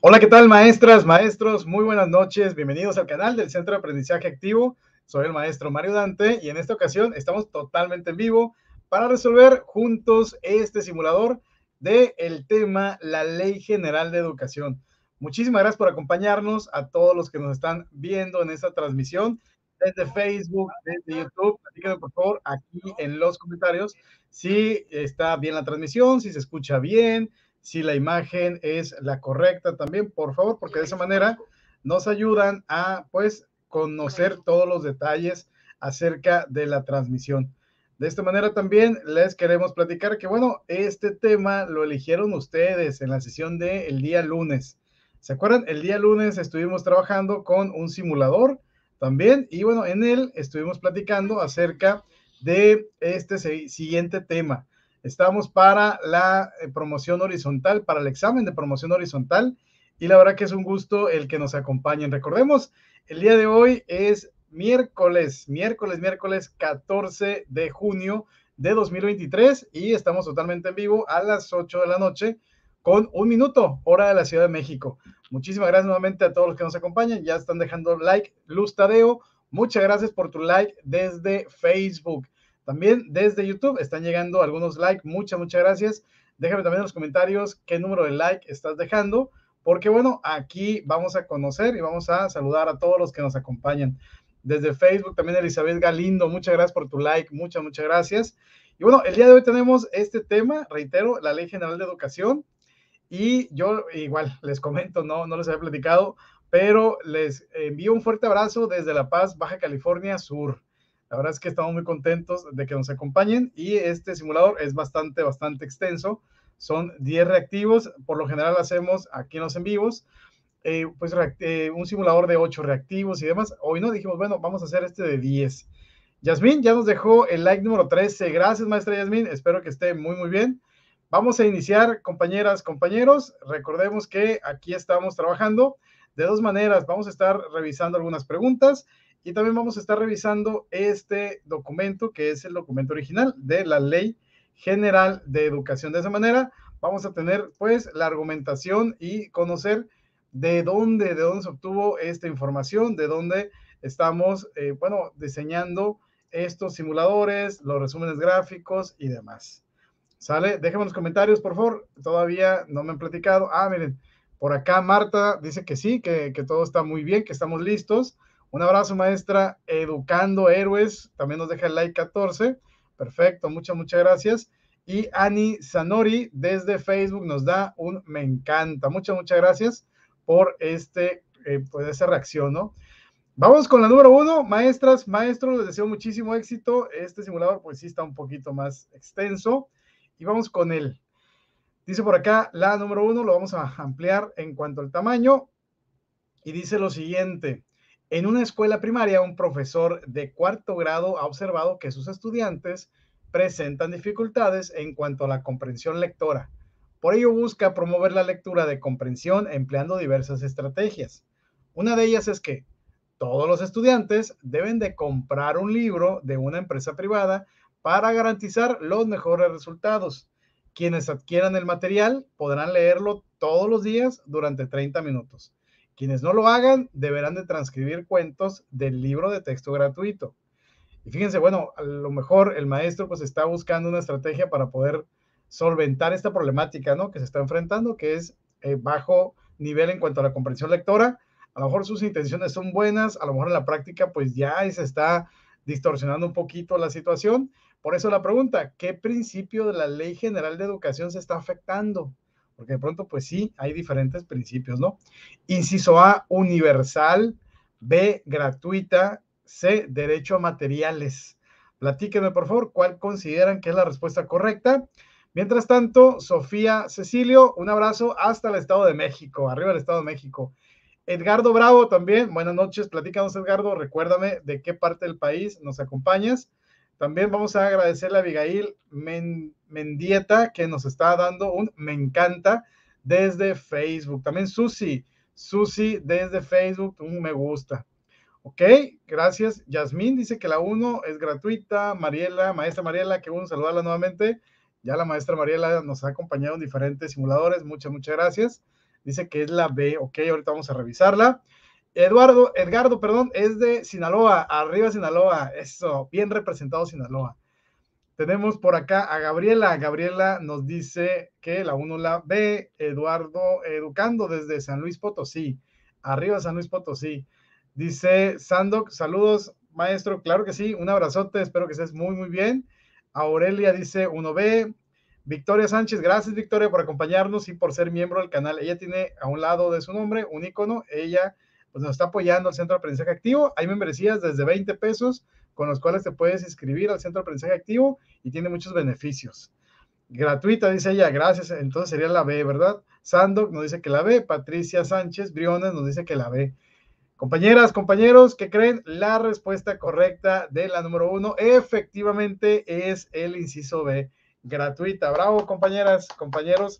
Hola, ¿qué tal maestras, maestros? Muy buenas noches, bienvenidos al canal del Centro de Aprendizaje Activo. Soy el maestro Mario Dante y en esta ocasión estamos totalmente en vivo para resolver juntos este simulador de el tema la Ley General de Educación. Muchísimas gracias por acompañarnos a todos los que nos están viendo en esta transmisión desde Facebook, desde YouTube. Platíquenme por favor aquí en los comentarios si está bien la transmisión, si se escucha bien, si la imagen es la correcta también, por favor, porque de esa manera nos ayudan a pues conocer todos los detalles acerca de la transmisión. De esta manera también les queremos platicar que, bueno, este tema lo eligieron ustedes en la sesión del día lunes. ¿Se acuerdan? El día lunes estuvimos trabajando con un simulador también y, bueno, en él estuvimos platicando acerca de este siguiente tema. Estamos para la eh, promoción horizontal, para el examen de promoción horizontal. Y la verdad que es un gusto el que nos acompañen. Recordemos, el día de hoy es miércoles, miércoles, miércoles 14 de junio de 2023 y estamos totalmente en vivo a las 8 de la noche con un minuto, hora de la Ciudad de México. Muchísimas gracias nuevamente a todos los que nos acompañan. Ya están dejando like. lustadeo. muchas gracias por tu like desde Facebook. También desde YouTube están llegando algunos likes. Muchas, muchas gracias. Déjame también en los comentarios qué número de like estás dejando, porque bueno, aquí vamos a conocer y vamos a saludar a todos los que nos acompañan. Desde Facebook también Elizabeth Galindo, muchas gracias por tu like, muchas, muchas gracias. Y bueno, el día de hoy tenemos este tema, reitero, la Ley General de Educación. Y yo igual les comento, no, no les había platicado, pero les envío un fuerte abrazo desde La Paz, Baja California Sur. La verdad es que estamos muy contentos de que nos acompañen y este simulador es bastante, bastante extenso. Son 10 reactivos, por lo general hacemos aquí en los en vivos, eh, pues eh, un simulador de 8 reactivos y demás. Hoy no dijimos, bueno, vamos a hacer este de 10. Yasmín ya nos dejó el like número 13. Gracias, maestra Yasmín. Espero que esté muy, muy bien. Vamos a iniciar, compañeras, compañeros. Recordemos que aquí estamos trabajando de dos maneras. Vamos a estar revisando algunas preguntas y también vamos a estar revisando este documento que es el documento original de la Ley General de Educación. De esa manera vamos a tener pues la argumentación y conocer de dónde, de dónde se obtuvo esta información, de dónde estamos, eh, bueno, diseñando estos simuladores, los resúmenes gráficos y demás. ¿Sale? Déjenme los comentarios, por favor. Todavía no me han platicado. Ah, miren, por acá Marta dice que sí, que, todo está muy bien, que estamos listos. Un abrazo, maestra. Educando Héroes. También nos deja el like 14. Perfecto, muchas, muchas gracias. Y Ani Zanori desde Facebook nos da un me encanta. Muchas, muchas gracias por este, eh, pues esa reacción, ¿no? Vamos con la número uno. Maestras, maestros, les deseo muchísimo éxito. Este simulador, pues sí, está un poquito más extenso. Y vamos con él. Dice por acá la número uno, lo vamos a ampliar en cuanto al tamaño. Y dice lo siguiente, en una escuela primaria un profesor de cuarto grado ha observado que sus estudiantes presentan dificultades en cuanto a la comprensión lectora. Por ello busca promover la lectura de comprensión empleando diversas estrategias. Una de ellas es que todos los estudiantes deben de comprar un libro de una empresa privada para garantizar los mejores resultados. Quienes adquieran el material podrán leerlo todos los días durante 30 minutos. Quienes no lo hagan deberán de transcribir cuentos del libro de texto gratuito. Y fíjense, bueno, a lo mejor el maestro pues está buscando una estrategia para poder solventar esta problemática, ¿no? Que se está enfrentando, que es eh, bajo nivel en cuanto a la comprensión lectora. A lo mejor sus intenciones son buenas, a lo mejor en la práctica pues ya se está distorsionando un poquito la situación por eso la pregunta, ¿qué principio de la Ley General de Educación se está afectando? Porque de pronto, pues sí, hay diferentes principios, ¿no? Inciso A, universal, B, gratuita, C, derecho a materiales. Platíquenme, por favor, cuál consideran que es la respuesta correcta. Mientras tanto, Sofía Cecilio, un abrazo hasta el Estado de México, arriba del Estado de México. Edgardo Bravo también, buenas noches, platícanos Edgardo, recuérdame de qué parte del país nos acompañas. También vamos a agradecerle a Abigail Mendieta que nos está dando un me encanta desde Facebook. También Susi, Susi desde Facebook, un me gusta. Ok, gracias. Yasmín dice que la 1 es gratuita. Mariela, maestra Mariela, que bueno saludarla nuevamente. Ya la maestra Mariela nos ha acompañado en diferentes simuladores. Muchas, muchas gracias. Dice que es la B. Ok, ahorita vamos a revisarla. Eduardo, Edgardo, perdón, es de Sinaloa, arriba Sinaloa, eso, bien representado Sinaloa. Tenemos por acá a Gabriela. Gabriela nos dice que la 1 la ve. Eduardo Educando desde San Luis Potosí. Arriba San Luis Potosí. Dice Sandok, saludos, maestro. Claro que sí, un abrazote. Espero que estés muy, muy bien. Aurelia dice 1B. Victoria Sánchez, gracias Victoria por acompañarnos y por ser miembro del canal. Ella tiene a un lado de su nombre un icono. Ella pues nos está apoyando el Centro de Aprendizaje Activo. Hay membresías desde 20 pesos con los cuales te puedes inscribir al Centro de Aprendizaje Activo y tiene muchos beneficios. Gratuita, dice ella, gracias. Entonces sería la B, ¿verdad? Sandok nos dice que la B, Patricia Sánchez Briones nos dice que la B. Compañeras, compañeros, ¿qué creen? La respuesta correcta de la número uno efectivamente es el inciso B, gratuita. Bravo, compañeras, compañeros,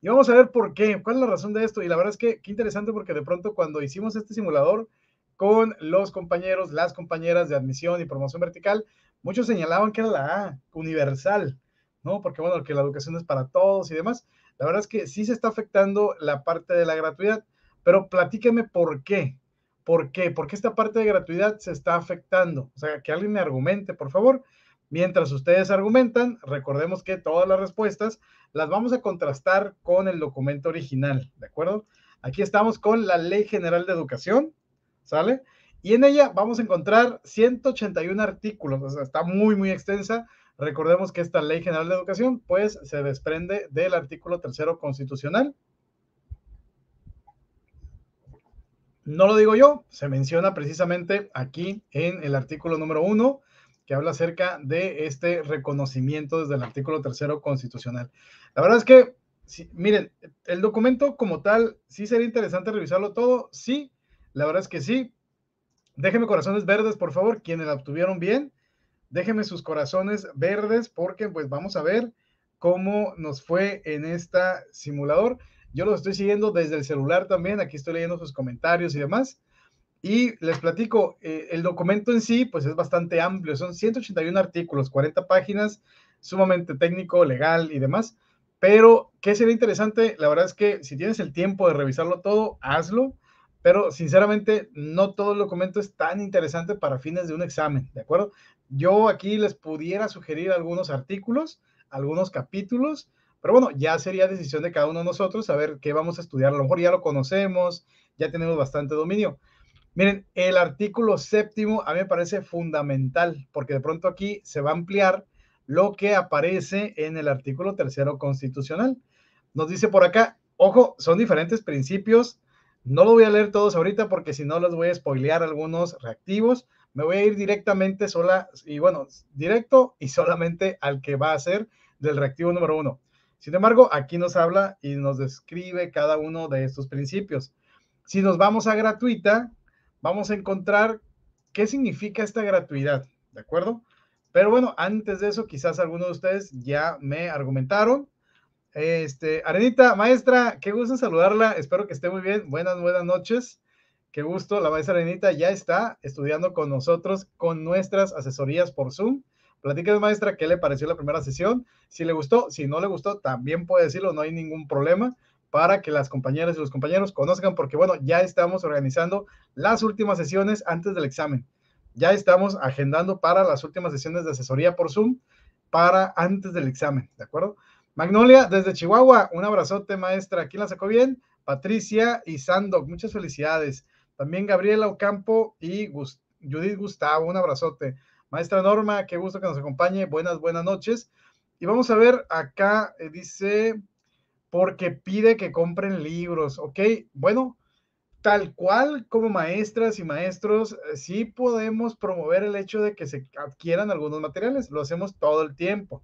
y vamos a ver por qué, cuál es la razón de esto. Y la verdad es que qué interesante porque de pronto cuando hicimos este simulador con los compañeros, las compañeras de admisión y promoción vertical, muchos señalaban que era la A, universal, ¿no? Porque bueno, que la educación es para todos y demás. La verdad es que sí se está afectando la parte de la gratuidad, pero platíqueme por qué. ¿Por qué? ¿Por qué esta parte de gratuidad se está afectando? O sea, que alguien me argumente, por favor. Mientras ustedes argumentan, recordemos que todas las respuestas las vamos a contrastar con el documento original, ¿de acuerdo? Aquí estamos con la Ley General de Educación, ¿sale? Y en ella vamos a encontrar 181 artículos, o sea, está muy, muy extensa. Recordemos que esta Ley General de Educación, pues, se desprende del artículo tercero constitucional. No lo digo yo, se menciona precisamente aquí en el artículo número uno que habla acerca de este reconocimiento desde el artículo tercero constitucional. La verdad es que, miren, el documento como tal, sí sería interesante revisarlo todo, sí, la verdad es que sí. Déjenme corazones verdes, por favor, quienes la obtuvieron bien, déjenme sus corazones verdes porque pues vamos a ver cómo nos fue en esta simulador. Yo los estoy siguiendo desde el celular también, aquí estoy leyendo sus comentarios y demás. Y les platico, eh, el documento en sí, pues es bastante amplio, son 181 artículos, 40 páginas, sumamente técnico, legal y demás. Pero, ¿qué sería interesante? La verdad es que si tienes el tiempo de revisarlo todo, hazlo. Pero, sinceramente, no todo el documento es tan interesante para fines de un examen, ¿de acuerdo? Yo aquí les pudiera sugerir algunos artículos, algunos capítulos, pero bueno, ya sería decisión de cada uno de nosotros saber qué vamos a estudiar. A lo mejor ya lo conocemos, ya tenemos bastante dominio. Miren, el artículo séptimo a mí me parece fundamental porque de pronto aquí se va a ampliar lo que aparece en el artículo tercero constitucional. Nos dice por acá, ojo, son diferentes principios. No lo voy a leer todos ahorita porque si no los voy a spoilear algunos reactivos. Me voy a ir directamente sola y bueno, directo y solamente al que va a ser del reactivo número uno. Sin embargo, aquí nos habla y nos describe cada uno de estos principios. Si nos vamos a gratuita, vamos a encontrar qué significa esta gratuidad, ¿de acuerdo? Pero bueno, antes de eso, quizás algunos de ustedes ya me argumentaron. Este, Arenita, maestra, qué gusto saludarla, espero que esté muy bien, buenas, buenas noches, qué gusto, la maestra Arenita ya está estudiando con nosotros, con nuestras asesorías por Zoom. Platíquenos, maestra, qué le pareció la primera sesión, si le gustó, si no le gustó, también puede decirlo, no hay ningún problema para que las compañeras y los compañeros conozcan, porque bueno, ya estamos organizando las últimas sesiones antes del examen. Ya estamos agendando para las últimas sesiones de asesoría por Zoom para antes del examen, ¿de acuerdo? Magnolia, desde Chihuahua, un abrazote, maestra. ¿Quién la sacó bien. Patricia y Sandok, muchas felicidades. También Gabriela Ocampo y Judith Gustavo, un abrazote. Maestra Norma, qué gusto que nos acompañe. Buenas, buenas noches. Y vamos a ver acá, eh, dice porque pide que compren libros, ¿ok? Bueno, tal cual como maestras y maestros, eh, sí podemos promover el hecho de que se adquieran algunos materiales, lo hacemos todo el tiempo,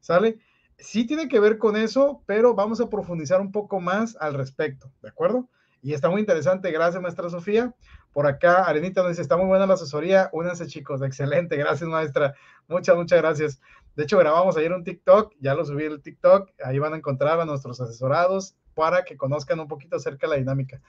¿sale? Sí tiene que ver con eso, pero vamos a profundizar un poco más al respecto, ¿de acuerdo? Y está muy interesante, gracias maestra Sofía. Por acá, Arenita nos dice, está muy buena la asesoría, únanse chicos, excelente, gracias maestra, muchas, muchas gracias. De hecho, grabamos ayer un TikTok, ya lo subí el TikTok, ahí van a encontrar a nuestros asesorados para que conozcan un poquito acerca de la dinámica.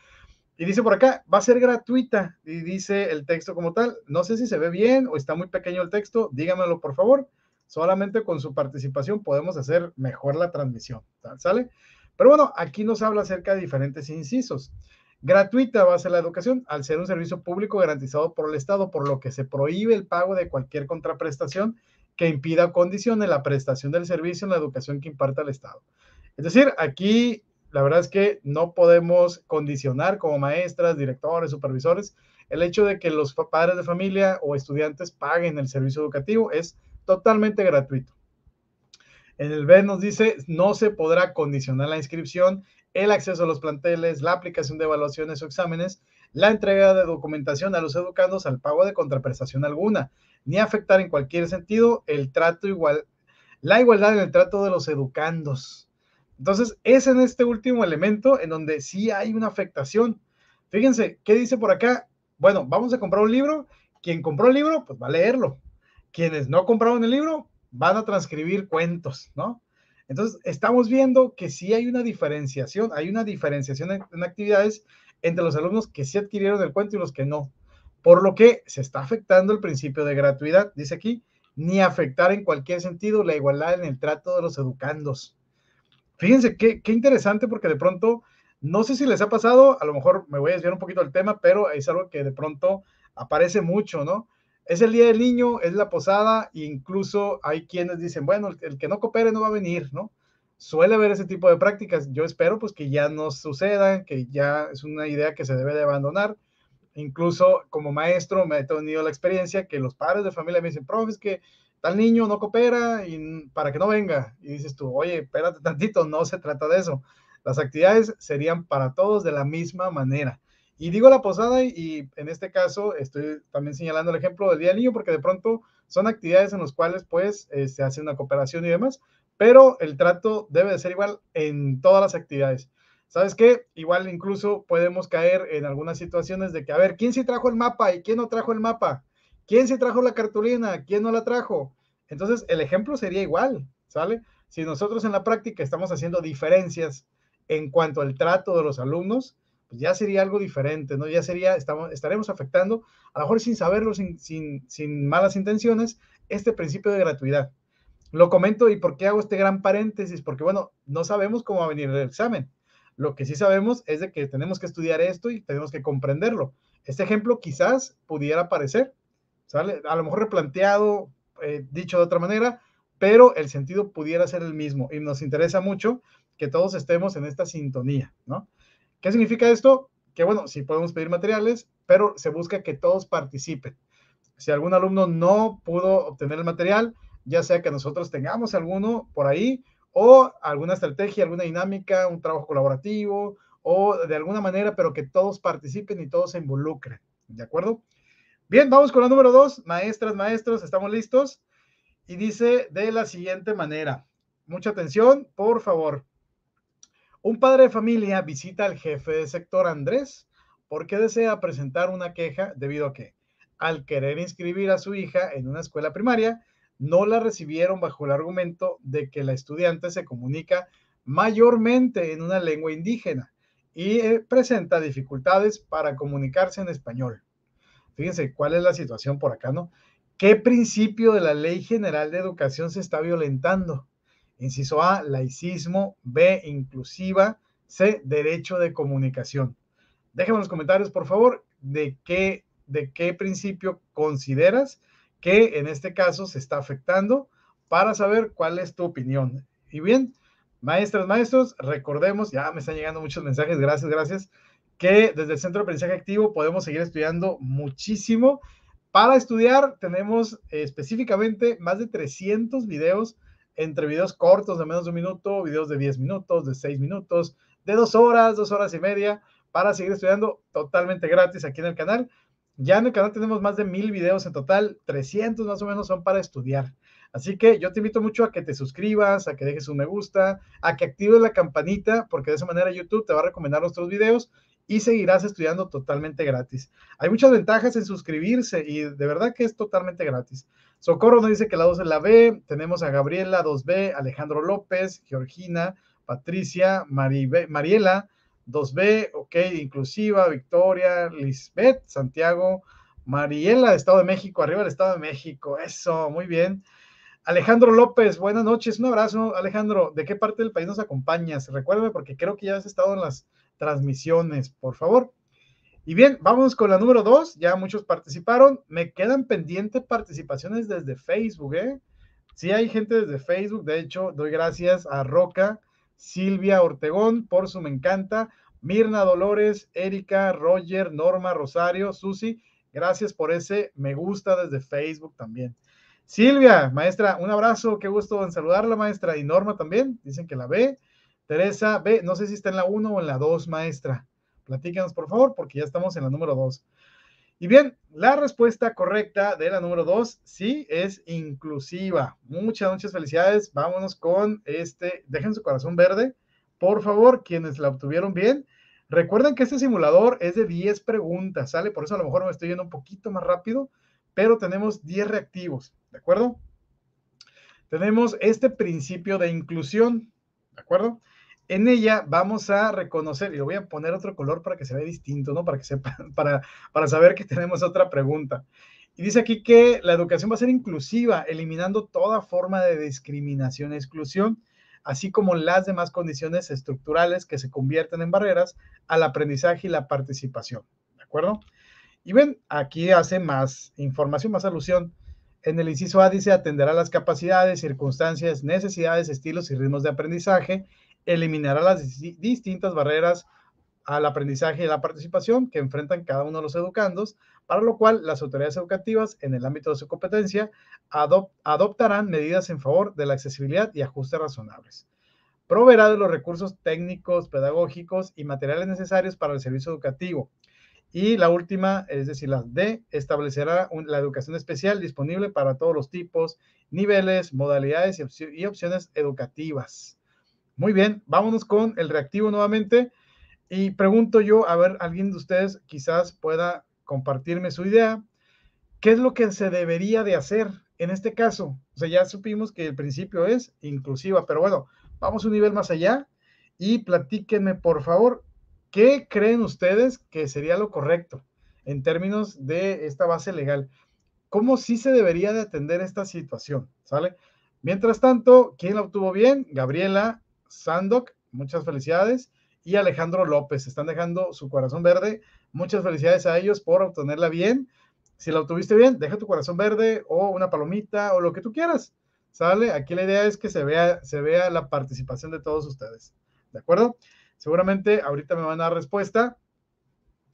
Y dice por acá, va a ser gratuita, y dice el texto como tal, no sé si se ve bien o está muy pequeño el texto, dígamelo por favor, solamente con su participación podemos hacer mejor la transmisión, ¿sale? Pero bueno, aquí nos habla acerca de diferentes incisos. Gratuita va a ser la educación al ser un servicio público garantizado por el Estado, por lo que se prohíbe el pago de cualquier contraprestación que impida o condicione la prestación del servicio en la educación que imparta el Estado. Es decir, aquí la verdad es que no podemos condicionar como maestras, directores, supervisores el hecho de que los padres de familia o estudiantes paguen el servicio educativo. Es totalmente gratuito. En el B nos dice, no se podrá condicionar la inscripción el acceso a los planteles, la aplicación de evaluaciones o exámenes, la entrega de documentación a los educandos al pago de contraprestación alguna, ni afectar en cualquier sentido el trato igual, la igualdad en el trato de los educandos. Entonces, es en este último elemento en donde sí hay una afectación. Fíjense, ¿qué dice por acá? Bueno, vamos a comprar un libro. Quien compró el libro, pues va a leerlo. Quienes no compraron el libro, van a transcribir cuentos, ¿no? Entonces, estamos viendo que sí hay una diferenciación, hay una diferenciación en, actividades entre los alumnos que sí adquirieron el cuento y los que no. Por lo que se está afectando el principio de gratuidad, dice aquí, ni afectar en cualquier sentido la igualdad en el trato de los educandos. Fíjense qué, qué interesante porque de pronto, no sé si les ha pasado, a lo mejor me voy a desviar un poquito del tema, pero es algo que de pronto aparece mucho, ¿no? es el día del niño, es la posada, e incluso hay quienes dicen, bueno, el, que no coopere no va a venir, ¿no? Suele haber ese tipo de prácticas. Yo espero pues que ya no sucedan, que ya es una idea que se debe de abandonar. Incluso como maestro me he tenido la experiencia que los padres de familia me dicen, profe, es que tal niño no coopera y para que no venga. Y dices tú, oye, espérate tantito, no se trata de eso. Las actividades serían para todos de la misma manera y digo la posada y, en este caso estoy también señalando el ejemplo del Día del Niño porque de pronto son actividades en las cuales pues eh, se hace una cooperación y demás, pero el trato debe de ser igual en todas las actividades. ¿Sabes qué? Igual incluso podemos caer en algunas situaciones de que, a ver, ¿quién se trajo el mapa y quién no trajo el mapa? ¿Quién se trajo la cartulina? ¿Quién no la trajo? Entonces, el ejemplo sería igual, ¿sale? Si nosotros en la práctica estamos haciendo diferencias en cuanto al trato de los alumnos, pues, ya sería algo diferente, ¿no? Ya sería, estamos, estaremos afectando, a lo mejor sin saberlo, sin, malas intenciones, este principio de gratuidad. Lo comento y por qué hago este gran paréntesis, porque bueno, no sabemos cómo va a venir el examen. Lo que sí sabemos es de que tenemos que estudiar esto y tenemos que comprenderlo. Este ejemplo quizás pudiera aparecer, ¿sale? A lo mejor replanteado, eh, dicho de otra manera, pero el sentido pudiera ser el mismo y nos interesa mucho que todos estemos en esta sintonía, ¿no? ¿Qué significa esto? Que bueno, si podemos pedir materiales, pero se busca que todos participen. Si algún alumno no pudo obtener el material, ya sea que nosotros tengamos alguno por ahí, o alguna estrategia, alguna dinámica, un trabajo colaborativo, o de alguna manera, pero que todos participen y todos se involucren. ¿De acuerdo? Bien, vamos con la número dos. Maestras, maestros, estamos listos. Y dice de la siguiente manera. Mucha atención, por favor. Un padre de familia visita al jefe de sector Andrés porque desea presentar una queja debido a que, al querer inscribir a su hija en una escuela primaria, no la recibieron bajo el argumento de que la estudiante se comunica mayormente en una lengua indígena y eh, presenta dificultades para comunicarse en español. Fíjense cuál es la situación por acá, ¿no? ¿Qué principio de la Ley General de Educación se está violentando? Inciso A, laicismo. B, inclusiva. C, derecho de comunicación. Déjenme en los comentarios, por favor, de qué, de qué principio consideras que en este caso se está afectando para saber cuál es tu opinión. Y bien, maestras, maestros, recordemos, ya me están llegando muchos mensajes, gracias, gracias, que desde el Centro de Aprendizaje Activo podemos seguir estudiando muchísimo. Para estudiar tenemos eh, específicamente más de 300 videos entre videos cortos de menos de un minuto, videos de 10 minutos, de 6 minutos, de 2 horas, 2 horas y media, para seguir estudiando totalmente gratis aquí en el canal. Ya en el canal tenemos más de mil videos en total, 300 más o menos son para estudiar. Así que yo te invito mucho a que te suscribas, a que dejes un me gusta, a que actives la campanita, porque de esa manera YouTube te va a recomendar nuestros videos y seguirás estudiando totalmente gratis. Hay muchas ventajas en suscribirse y de verdad que es totalmente gratis. Socorro nos dice que la 2 es la B. Tenemos a Gabriela 2B, Alejandro López, Georgina, Patricia, Mariela 2B, ok, inclusiva, Victoria, Lisbeth, Santiago, Mariela, Estado de México, arriba del Estado de México. Eso, muy bien. Alejandro López, buenas noches, un abrazo. Alejandro, ¿de qué parte del país nos acompañas? Recuérdame porque creo que ya has estado en las transmisiones, por favor. Y bien, vamos con la número dos. Ya muchos participaron. Me quedan pendientes participaciones desde Facebook, ¿eh? Sí hay gente desde Facebook. De hecho, doy gracias a Roca, Silvia Ortegón por su me encanta. Mirna Dolores, Erika, Roger, Norma, Rosario, Susi. Gracias por ese me gusta desde Facebook también. Silvia, maestra, un abrazo, qué gusto en saludarla, maestra. Y Norma también, dicen que la ve. Teresa, ve, no sé si está en la uno o en la dos, maestra. Platíquenos, por favor, porque ya estamos en la número 2. Y bien, la respuesta correcta de la número 2 sí es inclusiva. Muchas, muchas felicidades. Vámonos con este. Dejen su corazón verde. Por favor, quienes la obtuvieron bien, recuerden que este simulador es de 10 preguntas, ¿sale? Por eso a lo mejor me estoy yendo un poquito más rápido, pero tenemos 10 reactivos, ¿de acuerdo? Tenemos este principio de inclusión, ¿de acuerdo? En ella vamos a reconocer, y lo voy a poner otro color para que se vea distinto, ¿no? Para que sepa para, para saber que tenemos otra pregunta. Y dice aquí que la educación va a ser inclusiva, eliminando toda forma de discriminación e exclusión, así como las demás condiciones estructurales que se convierten en barreras al aprendizaje y la participación. ¿De acuerdo? Y ven, aquí hace más información, más alusión. En el inciso A dice atenderá las capacidades, circunstancias, necesidades, estilos y ritmos de aprendizaje eliminará las distintas barreras al aprendizaje y la participación que enfrentan cada uno de los educandos, para lo cual las autoridades educativas, en el ámbito de su competencia, adoptarán medidas en favor de la accesibilidad y ajustes razonables. Proveerá de los recursos técnicos, pedagógicos y materiales necesarios para el servicio educativo. Y la última, es decir, la D, establecerá la educación especial disponible para todos los tipos, niveles, modalidades y opciones educativas. Muy bien, vámonos con el reactivo nuevamente. Y pregunto yo, a ver, alguien de ustedes quizás pueda compartirme su idea. ¿Qué es lo que se debería de hacer en este caso? O sea, ya supimos que el principio es inclusiva, pero bueno, vamos un nivel más allá y platíquenme, por favor, ¿qué creen ustedes que sería lo correcto en términos de esta base legal? ¿Cómo sí se debería de atender esta situación? ¿Sale? Mientras tanto, ¿quién la obtuvo bien? Gabriela, Sandok, muchas felicidades. Y Alejandro López, están dejando su corazón verde. Muchas felicidades a ellos por obtenerla bien. Si la obtuviste bien, deja tu corazón verde o una palomita o lo que tú quieras. ¿Sale? Aquí la idea es que se vea, se vea la participación de todos ustedes. ¿De acuerdo? Seguramente ahorita me van a dar respuesta.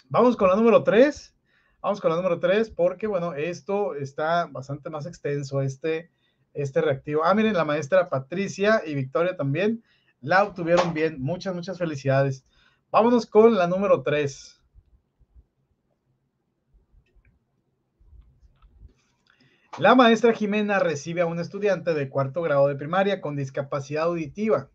Vamos con la número 3. Vamos con la número 3 porque, bueno, esto está bastante más extenso, este, este reactivo. Ah, miren, la maestra Patricia y Victoria también la obtuvieron bien. Muchas, muchas felicidades. Vámonos con la número 3. La maestra Jimena recibe a un estudiante de cuarto grado de primaria con discapacidad auditiva.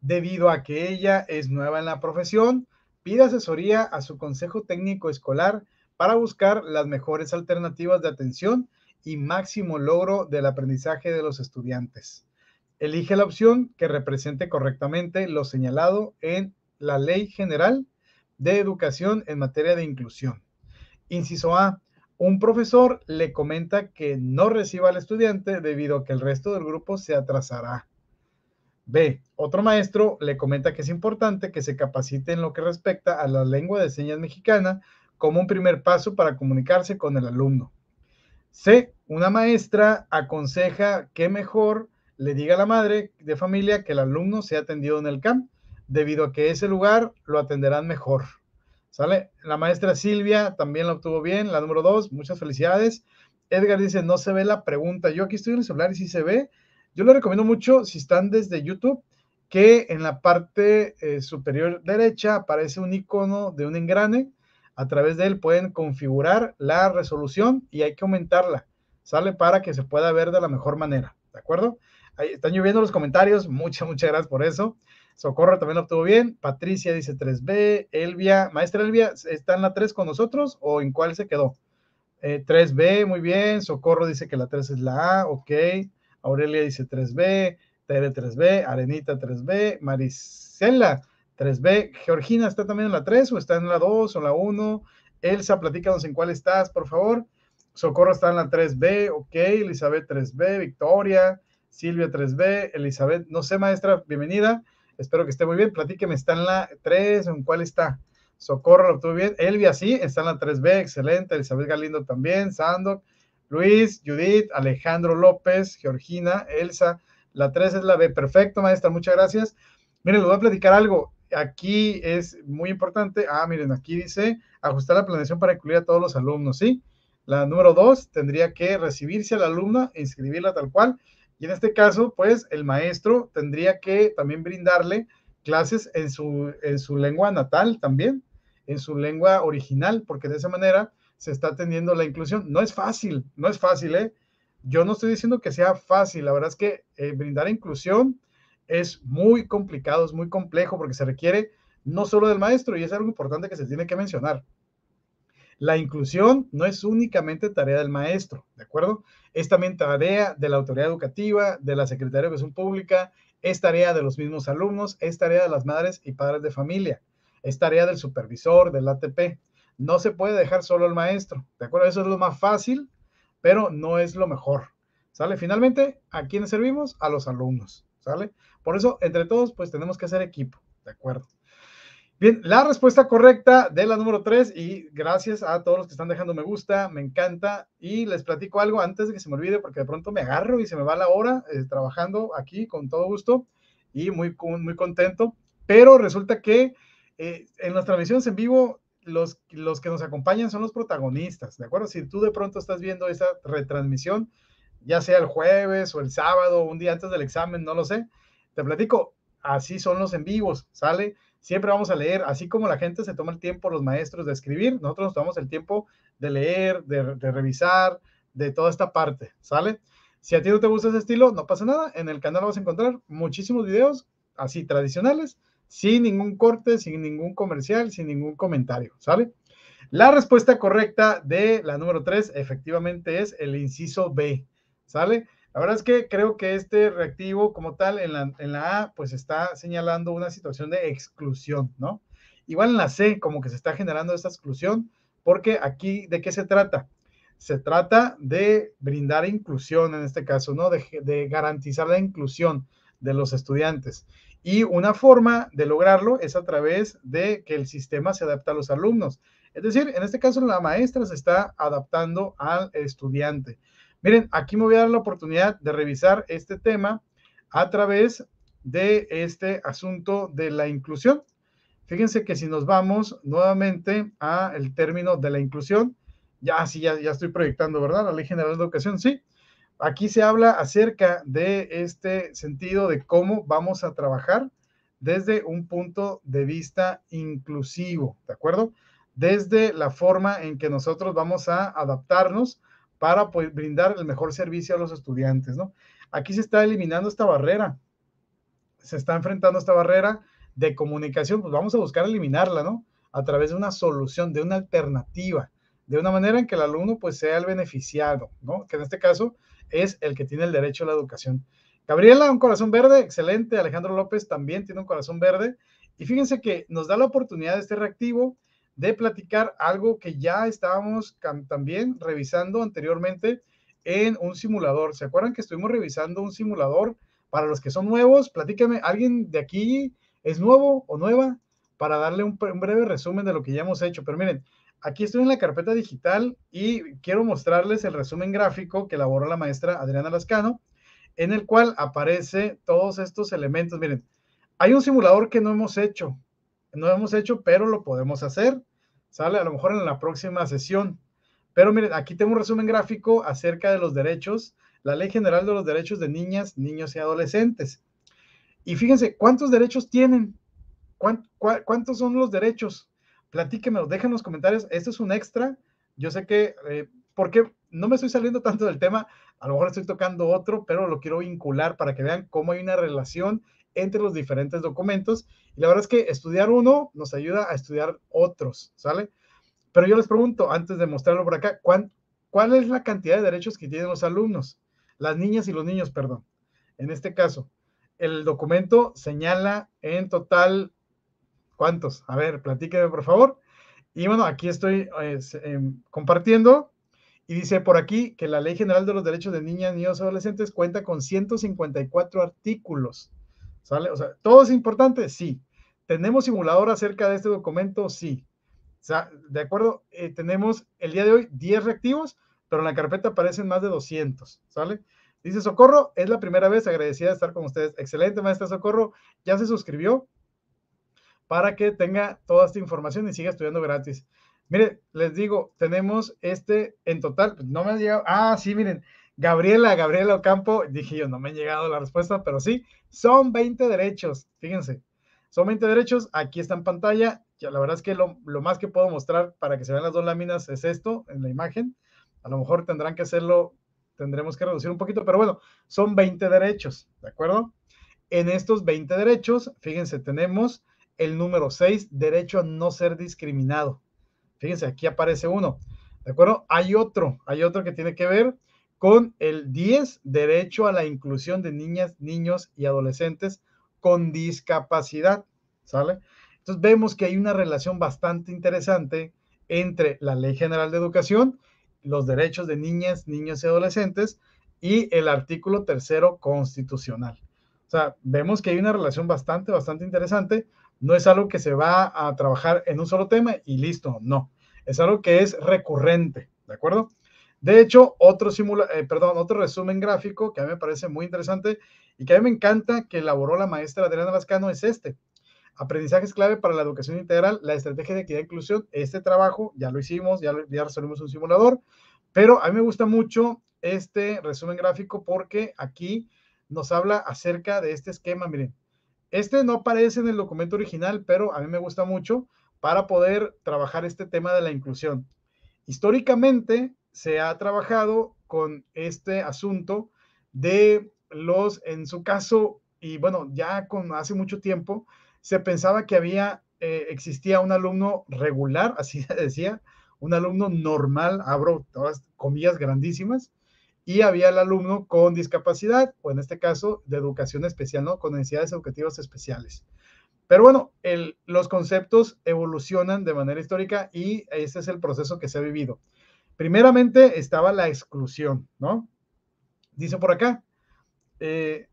Debido a que ella es nueva en la profesión, pide asesoría a su consejo técnico escolar para buscar las mejores alternativas de atención y máximo logro del aprendizaje de los estudiantes. Elige la opción que represente correctamente lo señalado en la Ley General de Educación en materia de inclusión. Inciso A. Un profesor le comenta que no reciba al estudiante debido a que el resto del grupo se atrasará. B. Otro maestro le comenta que es importante que se capacite en lo que respecta a la lengua de señas mexicana como un primer paso para comunicarse con el alumno. C. Una maestra aconseja que mejor le diga a la madre de familia que el alumno sea atendido en el CAM, debido a que ese lugar lo atenderán mejor. ¿Sale? La maestra Silvia también la obtuvo bien, la número dos, muchas felicidades. Edgar dice, no se ve la pregunta. Yo aquí estoy en el celular y sí se ve. Yo le recomiendo mucho, si están desde YouTube, que en la parte eh, superior derecha aparece un icono de un engrane. A través de él pueden configurar la resolución y hay que aumentarla, ¿sale? Para que se pueda ver de la mejor manera, ¿de acuerdo? están lloviendo los comentarios. Muchas, muchas gracias por eso. Socorro también lo obtuvo bien. Patricia dice 3B. Elvia, maestra Elvia, ¿está en la 3 con nosotros o en cuál se quedó? 3B, eh, muy bien. Socorro dice que la 3 es la A, ok. Aurelia dice 3B. Tere 3B. Arenita 3B. Maricela 3B. Georgina, ¿está también en la 3 o está en la 2 o la 1? Elsa, platícanos en cuál estás, por favor. Socorro está en la 3B, ok. Elizabeth 3B. Victoria. Silvia 3B, Elizabeth, no sé, maestra, bienvenida. Espero que esté muy bien. Platíqueme, ¿está en la 3 en cuál está? Socorro, lo bien. Elvia, sí, está en la 3B, excelente. Elizabeth Galindo también, Sandok, Luis, Judith, Alejandro López, Georgina, Elsa. La 3 es la B. Perfecto, maestra, muchas gracias. Miren, les voy a platicar algo. Aquí es muy importante. Ah, miren, aquí dice ajustar la planeación para incluir a todos los alumnos, ¿sí? La número 2 tendría que recibirse a la alumna, e inscribirla tal cual y en este caso, pues el maestro tendría que también brindarle clases en su, en su lengua natal también, en su lengua original, porque de esa manera se está atendiendo la inclusión. No es fácil, no es fácil, ¿eh? Yo no estoy diciendo que sea fácil, la verdad es que eh, brindar inclusión es muy complicado, es muy complejo, porque se requiere no solo del maestro, y es algo importante que se tiene que mencionar, la inclusión no es únicamente tarea del maestro, ¿de acuerdo? Es también tarea de la autoridad educativa, de la Secretaría de Educación Pública, es tarea de los mismos alumnos, es tarea de las madres y padres de familia, es tarea del supervisor, del ATP. No se puede dejar solo al maestro, ¿de acuerdo? Eso es lo más fácil, pero no es lo mejor, ¿sale? Finalmente, ¿a quiénes servimos? A los alumnos, ¿sale? Por eso, entre todos, pues tenemos que hacer equipo, ¿de acuerdo? Bien, la respuesta correcta de la número 3 y gracias a todos los que están dejando me gusta, me encanta y les platico algo antes de que se me olvide porque de pronto me agarro y se me va la hora eh, trabajando aquí con todo gusto y muy, muy contento, pero resulta que eh, en las transmisiones en vivo los, los que nos acompañan son los protagonistas, ¿de acuerdo? Si tú de pronto estás viendo esa retransmisión, ya sea el jueves o el sábado, un día antes del examen, no lo sé, te platico, así son los en vivos, ¿sale? siempre vamos a leer, así como la gente se toma el tiempo, los maestros, de escribir, nosotros nos tomamos el tiempo de leer, de, revisar, de toda esta parte, ¿sale? Si a ti no te gusta ese estilo, no pasa nada, en el canal vas a encontrar muchísimos videos así tradicionales, sin ningún corte, sin ningún comercial, sin ningún comentario, ¿sale? La respuesta correcta de la número 3 efectivamente es el inciso B, ¿sale? La verdad es que creo que este reactivo como tal en la, A pues está señalando una situación de exclusión, ¿no? Igual en la C como que se está generando esta exclusión porque aquí de qué se trata? Se trata de brindar inclusión en este caso, ¿no? De, de garantizar la inclusión de los estudiantes. Y una forma de lograrlo es a través de que el sistema se adapta a los alumnos. Es decir, en este caso la maestra se está adaptando al estudiante. Miren, aquí me voy a dar la oportunidad de revisar este tema a través de este asunto de la inclusión. Fíjense que si nos vamos nuevamente a el término de la inclusión, ya sí, ya, ya estoy proyectando, ¿verdad? La Ley General de Educación, sí. Aquí se habla acerca de este sentido de cómo vamos a trabajar desde un punto de vista inclusivo, ¿de acuerdo? Desde la forma en que nosotros vamos a adaptarnos para brindar el mejor servicio a los estudiantes, ¿no? Aquí se está eliminando esta barrera, se está enfrentando esta barrera de comunicación, pues vamos a buscar eliminarla, ¿no? A través de una solución, de una alternativa, de una manera en que el alumno pues sea el beneficiado, ¿no? Que en este caso es el que tiene el derecho a la educación. Gabriela, un corazón verde, excelente. Alejandro López también tiene un corazón verde. Y fíjense que nos da la oportunidad de este reactivo de platicar algo que ya estábamos también revisando anteriormente en un simulador. ¿Se acuerdan que estuvimos revisando un simulador? Para los que son nuevos, platícame, ¿alguien de aquí es nuevo o nueva? Para darle un, breve resumen de lo que ya hemos hecho. Pero miren, aquí estoy en la carpeta digital y quiero mostrarles el resumen gráfico que elaboró la maestra Adriana Lascano, en el cual aparece todos estos elementos. Miren, hay un simulador que no hemos hecho, no hemos hecho, pero lo podemos hacer. Sale a lo mejor en la próxima sesión. Pero miren, aquí tengo un resumen gráfico acerca de los derechos, la Ley General de los Derechos de Niñas, Niños y Adolescentes. Y fíjense, ¿cuántos derechos tienen? ¿Cuántos son los derechos? Platíquenmelo, dejen en los comentarios. Esto es un extra. Yo sé que, eh, porque no me estoy saliendo tanto del tema, a lo mejor estoy tocando otro, pero lo quiero vincular para que vean cómo hay una relación entre los diferentes documentos. Y la verdad es que estudiar uno nos ayuda a estudiar otros, ¿sale? Pero yo les pregunto, antes de mostrarlo por acá, ¿cuál es la cantidad de derechos que tienen los alumnos? Las niñas y los niños, perdón. En este caso, el documento señala en total cuántos. A ver, platíqueme, por favor. Y bueno, aquí estoy em, compartiendo y dice por aquí que la Ley General de los Derechos de Niñas, Niños y Adolescentes cuenta con 154 artículos. ¿Sale? O sea, ¿todo es importante? Sí. ¿Tenemos simulador acerca de este documento? Sí. de acuerdo, eh, tenemos el día de hoy 10 reactivos, pero en la carpeta aparecen más de 200, ¿sale? Dice Socorro, es la primera vez agradecida de estar con ustedes. Excelente, maestra Socorro, ya se suscribió para que tenga toda esta información y siga estudiando gratis. Mire, les digo, tenemos este en total, no me ha llegado, ah, sí, miren, Gabriela, Gabriela Ocampo, dije yo, no me han llegado la respuesta, pero sí, son 20 derechos, fíjense, son 20 derechos, aquí está en pantalla, ya, la verdad es que lo, lo, más que puedo mostrar para que se vean las dos láminas es esto, en la imagen, a lo mejor tendrán que hacerlo, tendremos que reducir un poquito, pero bueno, son 20 derechos, ¿de acuerdo? En estos 20 derechos, fíjense, tenemos el número 6, derecho a no ser discriminado. Fíjense, aquí aparece uno, ¿de acuerdo? Hay otro, hay otro que tiene que ver con el 10, derecho a la inclusión de niñas, niños y adolescentes con discapacidad, ¿sale? Entonces vemos que hay una relación bastante interesante entre la Ley General de Educación, los derechos de niñas, niños y adolescentes y el artículo tercero constitucional. O sea, vemos que hay una relación bastante, bastante interesante. No es algo que se va a trabajar en un solo tema y listo, no. Es algo que es recurrente, ¿de acuerdo? De hecho, otro, eh, perdón, otro resumen gráfico que a mí me parece muy interesante y que a mí me encanta que elaboró la maestra Adriana Vascano es este. Aprendizajes clave para la educación integral, la estrategia de equidad e inclusión. Este trabajo ya lo hicimos, ya, ya resolvimos un simulador, pero a mí me gusta mucho este resumen gráfico porque aquí nos habla acerca de este esquema. Miren, este no aparece en el documento original, pero a mí me gusta mucho para poder trabajar este tema de la inclusión. Históricamente, se ha trabajado con este asunto de los, en su caso, y bueno, ya con hace mucho tiempo, se pensaba que había, eh, existía un alumno regular, así se decía, un alumno normal, abro todas comillas grandísimas, y había el alumno con discapacidad, o en este caso, de educación especial, ¿no? Con necesidades educativas especiales. Pero bueno, los conceptos evolucionan de manera histórica y ese es el proceso que se ha vivido. Primeramente estaba la exclusión, ¿no? Dice por acá, eh,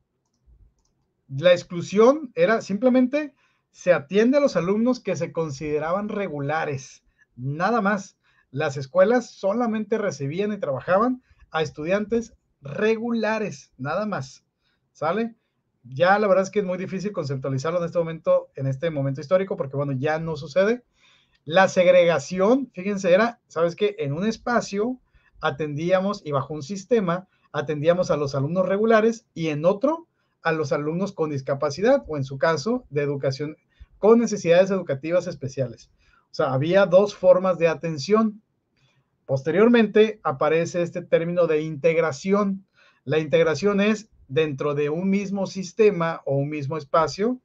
la exclusión era simplemente se atiende a los alumnos que se consideraban regulares, nada más. Las escuelas solamente recibían y trabajaban a estudiantes regulares, nada más. ¿Sale? Ya la verdad es que es muy difícil conceptualizarlo en este momento, en este momento histórico, porque bueno, ya no sucede, la segregación, fíjense, era, ¿sabes qué? En un espacio atendíamos y bajo un sistema atendíamos a los alumnos regulares y en otro a los alumnos con discapacidad o en su caso de educación con necesidades educativas especiales. O sea, había dos formas de atención. Posteriormente aparece este término de integración. La integración es dentro de un mismo sistema o un mismo espacio.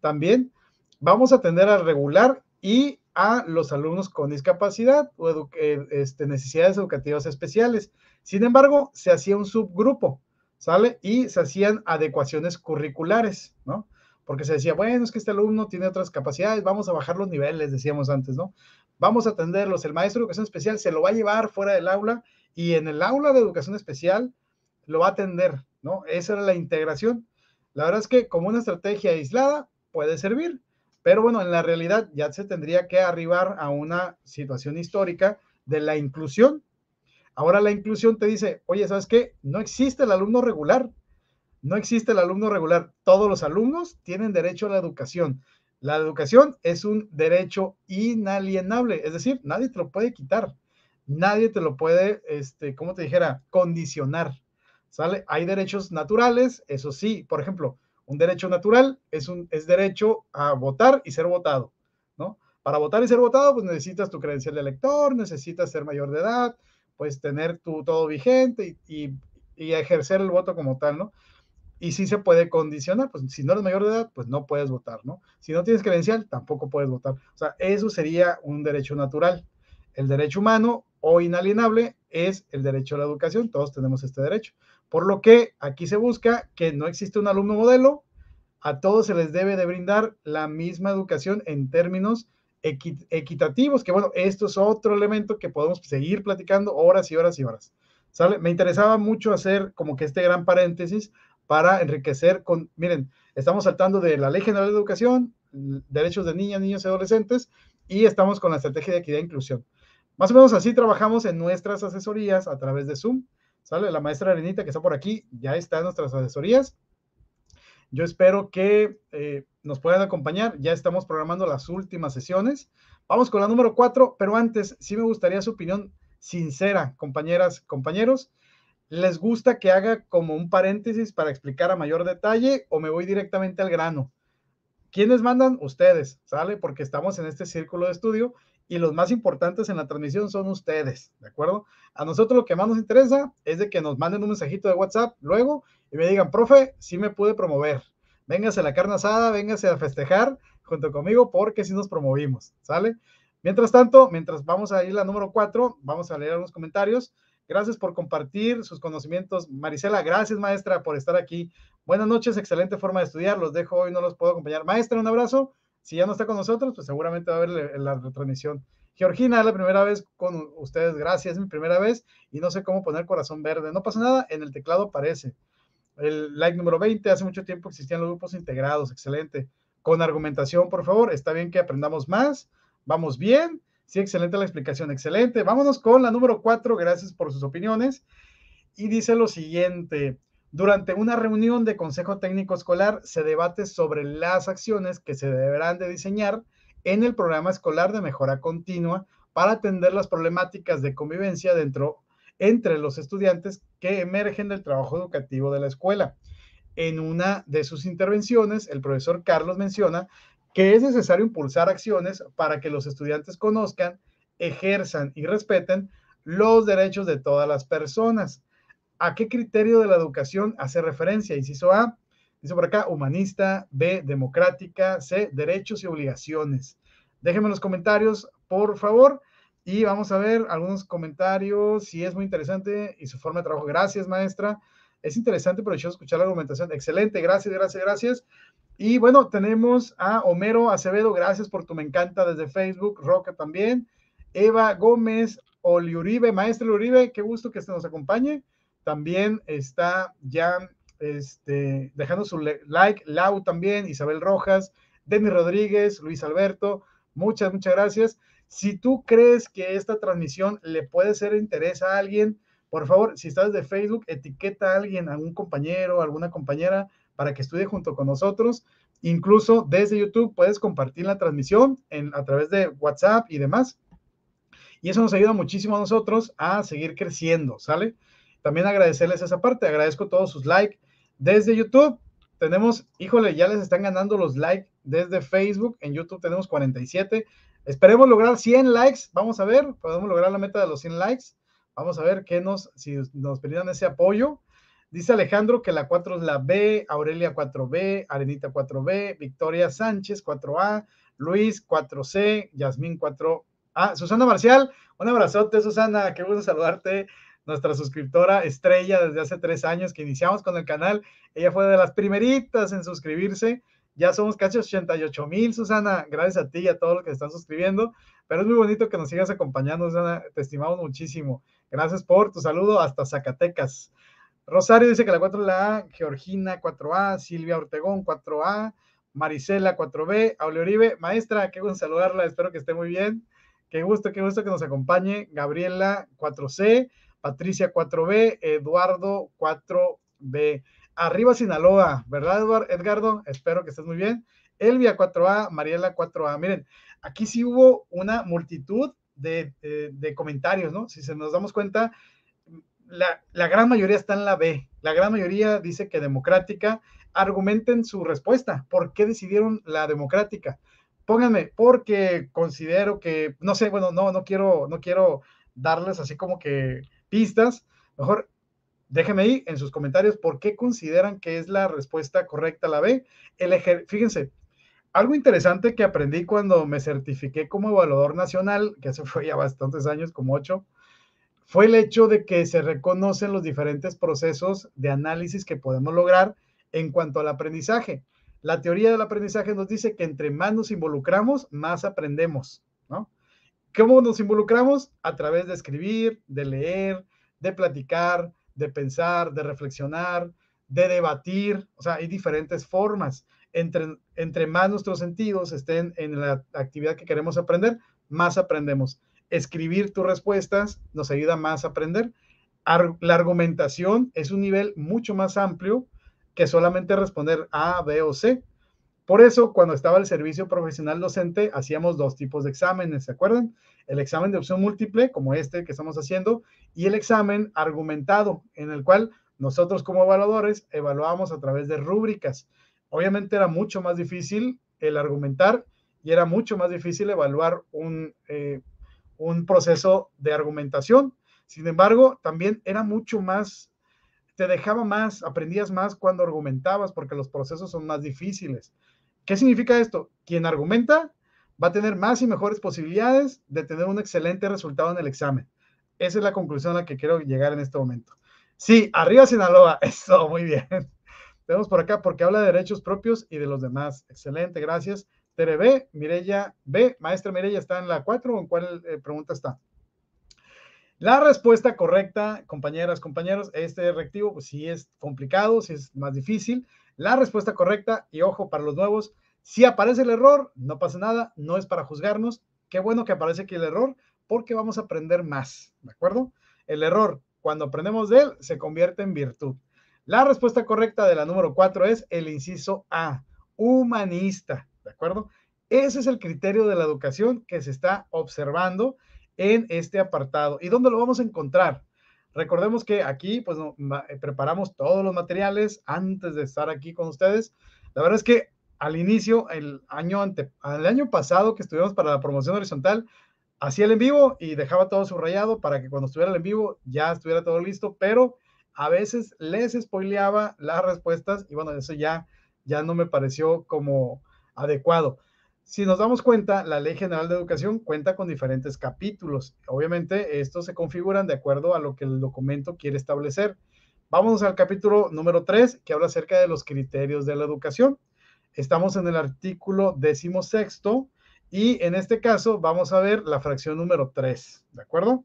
También vamos a atender al regular y a los alumnos con discapacidad o eh, este, necesidades educativas especiales. Sin embargo, se hacía un subgrupo, ¿sale? Y se hacían adecuaciones curriculares, ¿no? Porque se decía, bueno, es que este alumno tiene otras capacidades, vamos a bajar los niveles, decíamos antes, ¿no? Vamos a atenderlos. El maestro de educación especial se lo va a llevar fuera del aula y en el aula de educación especial lo va a atender, ¿no? Esa era la integración. La verdad es que como una estrategia aislada puede servir, pero bueno, en la realidad ya se tendría que arribar a una situación histórica de la inclusión. Ahora la inclusión te dice, oye, ¿sabes qué? No existe el alumno regular. No existe el alumno regular. Todos los alumnos tienen derecho a la educación. La educación es un derecho inalienable, es decir, nadie te lo puede quitar, nadie te lo puede, este, ¿cómo te dijera? Condicionar, ¿sale? Hay derechos naturales, eso sí, por ejemplo, un derecho natural es, un, es derecho a votar y ser votado, ¿no? Para votar y ser votado, pues necesitas tu credencial de elector, necesitas ser mayor de edad, pues tener tu todo vigente y, ejercer el voto como tal, ¿no? Y si se puede condicionar, pues si no eres mayor de edad, pues no puedes votar, ¿no? Si no tienes credencial, tampoco puedes votar. O sea, eso sería un derecho natural. El derecho humano o inalienable es el derecho a la educación, todos tenemos este derecho. Por lo que aquí se busca que no existe un alumno modelo, a todos se les debe de brindar la misma educación en términos equitativos, que bueno, esto es otro elemento que podemos seguir platicando horas y horas y horas. ¿sale? Me interesaba mucho hacer como que este gran paréntesis para enriquecer con, miren, estamos saltando de la Ley General de Educación, derechos de niñas, niños y adolescentes, y estamos con la estrategia de equidad e inclusión. Más o menos así trabajamos en nuestras asesorías a través de Zoom. ¿Sale? La maestra Arenita que está por aquí ya está en nuestras asesorías. Yo espero que eh, nos puedan acompañar. Ya estamos programando las últimas sesiones. Vamos con la número cuatro, pero antes sí me gustaría su opinión sincera, compañeras, compañeros. ¿Les gusta que haga como un paréntesis para explicar a mayor detalle o me voy directamente al grano? ¿Quiénes mandan? Ustedes, ¿sale? Porque estamos en este círculo de estudio y los más importantes en la transmisión son ustedes, ¿de acuerdo? A nosotros lo que más nos interesa es de que nos manden un mensajito de WhatsApp luego y me digan, profe, sí me pude promover. Véngase a la carne asada, véngase a festejar junto conmigo porque sí nos promovimos, ¿sale? Mientras tanto, mientras vamos a ir la número 4, vamos a leer algunos comentarios. Gracias por compartir sus conocimientos. Marisela, gracias maestra por estar aquí. Buenas noches, excelente forma de estudiar. Los dejo hoy, no los puedo acompañar. Maestra, un abrazo si ya no está con nosotros, pues seguramente va a haber la retransmisión. Georgina, es la primera vez con ustedes, gracias, es mi primera vez y no sé cómo poner corazón verde. No pasa nada, en el teclado aparece. El like número 20, hace mucho tiempo existían los grupos integrados, excelente. Con argumentación, por favor, está bien que aprendamos más, vamos bien. Sí, excelente la explicación, excelente. Vámonos con la número 4, gracias por sus opiniones. Y dice lo siguiente, durante una reunión de Consejo Técnico Escolar se debate sobre las acciones que se deberán de diseñar en el programa escolar de mejora continua para atender las problemáticas de convivencia dentro entre los estudiantes que emergen del trabajo educativo de la escuela. En una de sus intervenciones, el profesor Carlos menciona que es necesario impulsar acciones para que los estudiantes conozcan, ejerzan y respeten los derechos de todas las personas ¿A qué criterio de la educación hace referencia? Inciso A, dice por acá, humanista, B, democrática, C, derechos y obligaciones. Déjenme los comentarios, por favor. Y vamos a ver algunos comentarios, si es muy interesante y su forma de trabajo. Gracias, maestra. Es interesante, pero yo escuchar la argumentación. Excelente, gracias, gracias, gracias. Y bueno, tenemos a Homero Acevedo, gracias por tu me encanta desde Facebook, Roca también. Eva Gómez, Oliuribe. maestra Uribe, qué gusto que este nos acompañe también está ya este, dejando su like, Lau también, Isabel Rojas, Denis Rodríguez, Luis Alberto, muchas, muchas gracias. Si tú crees que esta transmisión le puede ser de interés a alguien, por favor, si estás de Facebook, etiqueta a alguien, a algún compañero, alguna compañera, para que estudie junto con nosotros. Incluso desde YouTube puedes compartir la transmisión en, a través de WhatsApp y demás. Y eso nos ayuda muchísimo a nosotros a seguir creciendo, ¿sale? también agradecerles esa parte. Agradezco todos sus likes desde YouTube. Tenemos, híjole, ya les están ganando los likes desde Facebook. En YouTube tenemos 47. Esperemos lograr 100 likes. Vamos a ver, podemos lograr la meta de los 100 likes. Vamos a ver qué nos, si nos pidieron ese apoyo. Dice Alejandro que la 4 es la B, Aurelia 4B, Arenita 4B, Victoria Sánchez 4A, Luis 4C, Yasmín 4A, Susana Marcial. Un abrazote, Susana, qué gusto saludarte nuestra suscriptora estrella desde hace tres años que iniciamos con el canal. Ella fue de las primeritas en suscribirse. Ya somos casi 88 mil, Susana. Gracias a ti y a todos los que están suscribiendo. Pero es muy bonito que nos sigas acompañando, Susana. Te estimamos muchísimo. Gracias por tu saludo hasta Zacatecas. Rosario dice que la 4 la A, Georgina 4A, Silvia Ortegón 4A, Marisela 4B, Aule Oribe Maestra, qué gusto saludarla. Espero que esté muy bien. Qué gusto, qué gusto que nos acompañe. Gabriela 4C, Patricia 4B, Eduardo 4B. Arriba Sinaloa, ¿verdad, Edgardo? Espero que estés muy bien. Elvia 4A, Mariela 4A. Miren, aquí sí hubo una multitud eh, de, comentarios, ¿no? Si se nos damos cuenta, la, gran mayoría está en la B. La gran mayoría dice que democrática. Argumenten su respuesta. ¿Por qué decidieron la democrática? Pónganme, porque considero que, no sé, bueno, no, no quiero, no quiero darles así como que pistas. Mejor déjenme ahí en sus comentarios por qué consideran que es la respuesta correcta la B. El Fíjense, algo interesante que aprendí cuando me certifiqué como evaluador nacional, que hace fue ya bastantes años, como ocho, fue el hecho de que se reconocen los diferentes procesos de análisis que podemos lograr en cuanto al aprendizaje. La teoría del aprendizaje nos dice que entre más nos involucramos, más aprendemos, ¿no? ¿Cómo nos involucramos? A través de escribir, de leer, de platicar, de pensar, de reflexionar, de debatir. O sea, hay diferentes formas. Entre, entre más nuestros sentidos estén en la actividad que queremos aprender, más aprendemos. Escribir tus respuestas nos ayuda más a aprender. la argumentación es un nivel mucho más amplio que solamente responder A, B o C. Por eso, cuando estaba el servicio profesional docente, hacíamos dos tipos de exámenes, ¿se acuerdan? El examen de opción múltiple, como este que estamos haciendo, y el examen argumentado, en el cual nosotros como evaluadores evaluábamos a través de rúbricas. Obviamente era mucho más difícil el argumentar y era mucho más difícil evaluar un, eh, un proceso de argumentación. Sin embargo, también era mucho más te dejaba más, aprendías más cuando argumentabas, porque los procesos son más difíciles. ¿Qué significa esto? Quien argumenta va a tener más y mejores posibilidades de tener un excelente resultado en el examen. Esa es la conclusión a la que quiero llegar en este momento. Sí, arriba Sinaloa, eso, muy bien. Tenemos por acá porque habla de derechos propios y de los demás. Excelente, gracias. Tere B, Mirella B, maestra Mirella, ¿está en la 4 o en cuál eh, pregunta está? La respuesta correcta, compañeras, compañeros, este reactivo, pues sí es complicado, sí es más difícil, la respuesta correcta, y ojo para los nuevos, si aparece el error, no pasa nada, no es para juzgarnos. Qué bueno que aparece aquí el error porque vamos a aprender más, ¿de acuerdo? El error, cuando aprendemos de él, se convierte en virtud. La respuesta correcta de la número 4 es el inciso A, humanista, ¿de acuerdo? Ese es el criterio de la educación que se está observando en este apartado. ¿Y dónde lo vamos a encontrar? Recordemos que aquí pues eh, preparamos todos los materiales antes de estar aquí con ustedes. La verdad es que al inicio, el año, ante, el año pasado que estuvimos para la promoción horizontal, hacía el en vivo y dejaba todo subrayado para que cuando estuviera el en vivo ya estuviera todo listo, pero a veces les spoileaba las respuestas y bueno, eso ya, ya no me pareció como adecuado si nos damos cuenta, la Ley General de Educación cuenta con diferentes capítulos. Obviamente, estos se configuran de acuerdo a lo que el documento quiere establecer. Vamos al capítulo número 3, que habla acerca de los criterios de la educación. Estamos en el artículo 16 y en este caso vamos a ver la fracción número 3, ¿de acuerdo?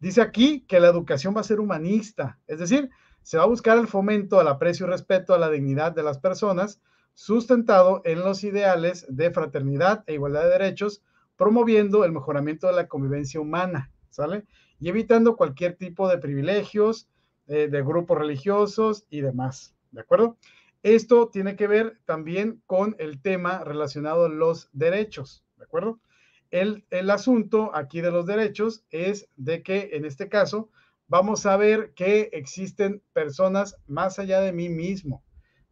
Dice aquí que la educación va a ser humanista, es decir, se va a buscar el fomento al aprecio y respeto a la dignidad de las personas, sustentado en los ideales de fraternidad e igualdad de derechos, promoviendo el mejoramiento de la convivencia humana, ¿sale? Y evitando cualquier tipo de privilegios eh, de grupos religiosos y demás, ¿de acuerdo? Esto tiene que ver también con el tema relacionado a los derechos, ¿de acuerdo? El, el asunto aquí de los derechos es de que en este caso vamos a ver que existen personas más allá de mí mismo,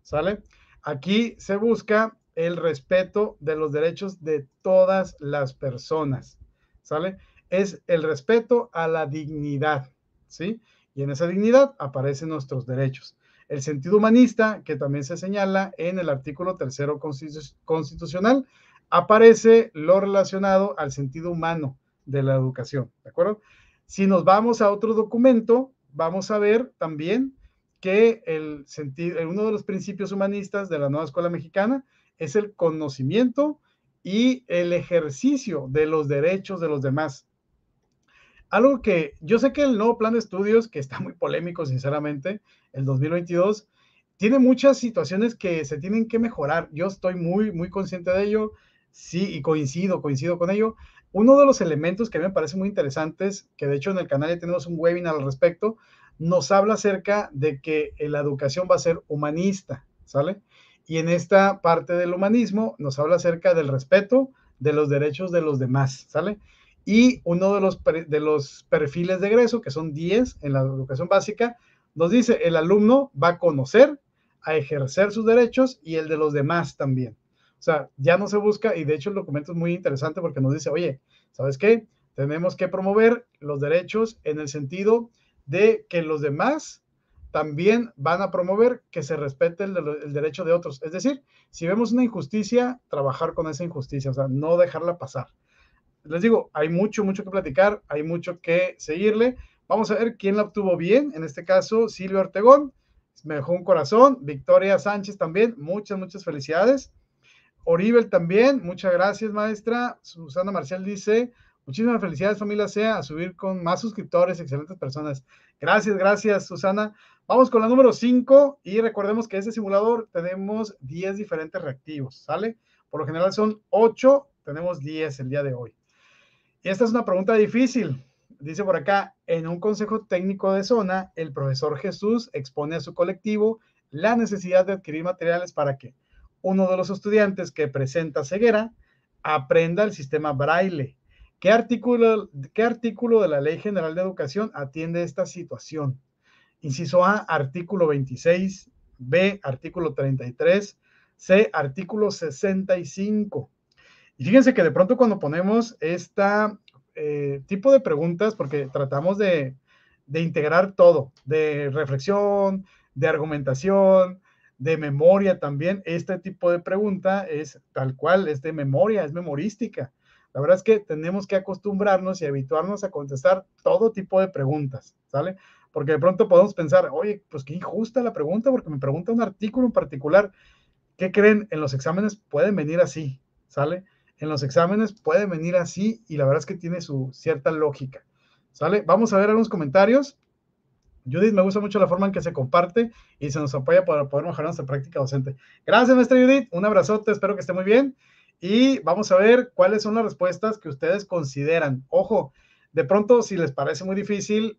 ¿sale? Aquí se busca el respeto de los derechos de todas las personas, ¿sale? Es el respeto a la dignidad, ¿sí? Y en esa dignidad aparecen nuestros derechos. El sentido humanista, que también se señala en el artículo tercero constitucional, aparece lo relacionado al sentido humano de la educación, ¿de acuerdo? Si nos vamos a otro documento, vamos a ver también que el uno de los principios humanistas de la nueva escuela mexicana es el conocimiento y el ejercicio de los derechos de los demás. Algo que yo sé que el nuevo plan de estudios, que está muy polémico, sinceramente, el 2022, tiene muchas situaciones que se tienen que mejorar. Yo estoy muy, muy consciente de ello. Sí, y coincido, coincido con ello. Uno de los elementos que a mí me parece muy interesantes, que de hecho en el canal ya tenemos un webinar al respecto, nos habla acerca de que eh, la educación va a ser humanista, ¿sale? Y en esta parte del humanismo nos habla acerca del respeto de los derechos de los demás, ¿sale? Y uno de los, de los perfiles de egreso, que son 10 en la educación básica, nos dice, el alumno va a conocer, a ejercer sus derechos y el de los demás también. O sea, ya no se busca, y de hecho el documento es muy interesante porque nos dice, oye, ¿sabes qué? Tenemos que promover los derechos en el sentido de que los demás también van a promover que se respete el, derecho de otros. Es decir, si vemos una injusticia, trabajar con esa injusticia, o sea, no dejarla pasar. Les digo, hay mucho, mucho que platicar, hay mucho que seguirle. Vamos a ver quién la obtuvo bien, en este caso Silvio Ortegón, me dejó un corazón, Victoria Sánchez también, muchas, muchas felicidades. Oribel también, muchas gracias maestra. Susana Marcial dice, Muchísimas felicidades, familia SEA, a subir con más suscriptores, excelentes personas. Gracias, gracias, Susana. Vamos con la número 5 y recordemos que este simulador tenemos 10 diferentes reactivos, ¿sale? Por lo general son 8, tenemos 10 el día de hoy. Y esta es una pregunta difícil. Dice por acá, en un consejo técnico de zona, el profesor Jesús expone a su colectivo la necesidad de adquirir materiales para que uno de los estudiantes que presenta ceguera aprenda el sistema braille ¿Qué artículo, artículo de la Ley General de Educación atiende esta situación? Inciso A, artículo 26, B, artículo 33, C, artículo 65. Y fíjense que de pronto cuando ponemos este tipo de preguntas, porque tratamos de integrar todo, de reflexión, de argumentación, de memoria también, este tipo de pregunta es tal cual, es de memoria, es memorística. La verdad es que tenemos que acostumbrarnos y habituarnos a contestar todo tipo de preguntas, ¿sale? Porque de pronto podemos pensar, oye, pues qué injusta la pregunta, porque me pregunta un artículo en particular. ¿Qué creen? En los exámenes pueden venir así, ¿sale? En los exámenes pueden venir así y la verdad es que tiene su cierta lógica, ¿sale? Vamos a ver algunos comentarios. Judith, me gusta mucho la forma en que se comparte y se nos apoya para poder mejorar nuestra práctica docente. Gracias, maestra Judith. Un abrazote, espero que esté muy bien y vamos a ver cuáles son las respuestas que ustedes consideran. Ojo, de pronto, si les parece muy difícil,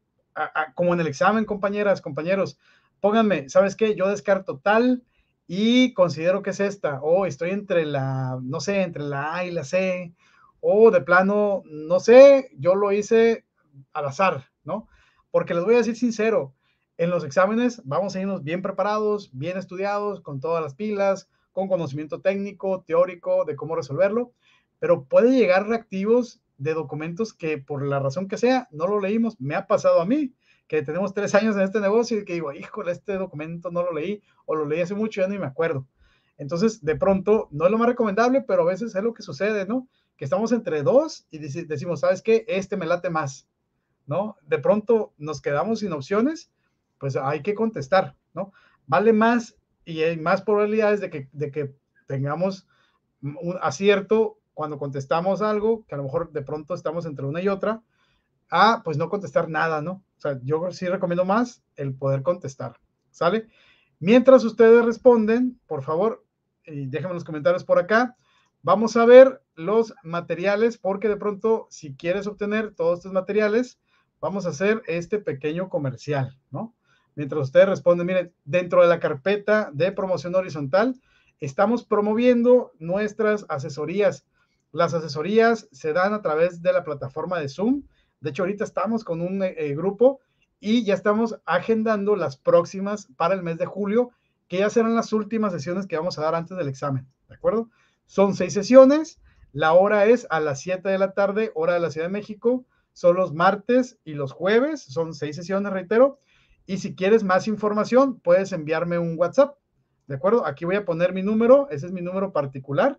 como en el examen, compañeras, compañeros, pónganme, ¿sabes qué? Yo descarto tal y considero que es esta, o estoy entre la, no sé, entre la A y la C, o de plano, no sé, yo lo hice al azar, ¿no? Porque les voy a decir sincero, en los exámenes vamos a irnos bien preparados, bien estudiados, con todas las pilas, con conocimiento técnico, teórico, de cómo resolverlo, pero puede llegar reactivos de documentos que por la razón que sea, no lo leímos. Me ha pasado a mí, que tenemos tres años en este negocio y que digo, híjole, este documento no lo leí o lo leí hace mucho, ya ni me acuerdo. Entonces, de pronto, no es lo más recomendable, pero a veces es lo que sucede, ¿no? Que estamos entre dos y decimos, ¿sabes qué? Este me late más, ¿no? De pronto nos quedamos sin opciones, pues hay que contestar, ¿no? Vale más y hay más probabilidades de que, de que tengamos un acierto cuando contestamos algo, que a lo mejor de pronto estamos entre una y otra, a pues no contestar nada, ¿no? O sea, yo sí recomiendo más el poder contestar, ¿sale? Mientras ustedes responden, por favor, y déjenme los comentarios por acá. Vamos a ver los materiales, porque de pronto, si quieres obtener todos estos materiales, vamos a hacer este pequeño comercial, ¿no? mientras ustedes responden, miren, dentro de la carpeta de promoción horizontal, estamos promoviendo nuestras asesorías. Las asesorías se dan a través de la plataforma de Zoom. De hecho, ahorita estamos con un eh, eh, grupo y ya estamos agendando las próximas para el mes de julio, que ya serán las últimas sesiones que vamos a dar antes del examen. ¿De acuerdo? Son seis sesiones. La hora es a las 7 de la tarde, hora de la Ciudad de México. Son los martes y los jueves. Son seis sesiones, reitero. Y si quieres más información, puedes enviarme un WhatsApp. ¿De acuerdo? Aquí voy a poner mi número, ese es mi número particular.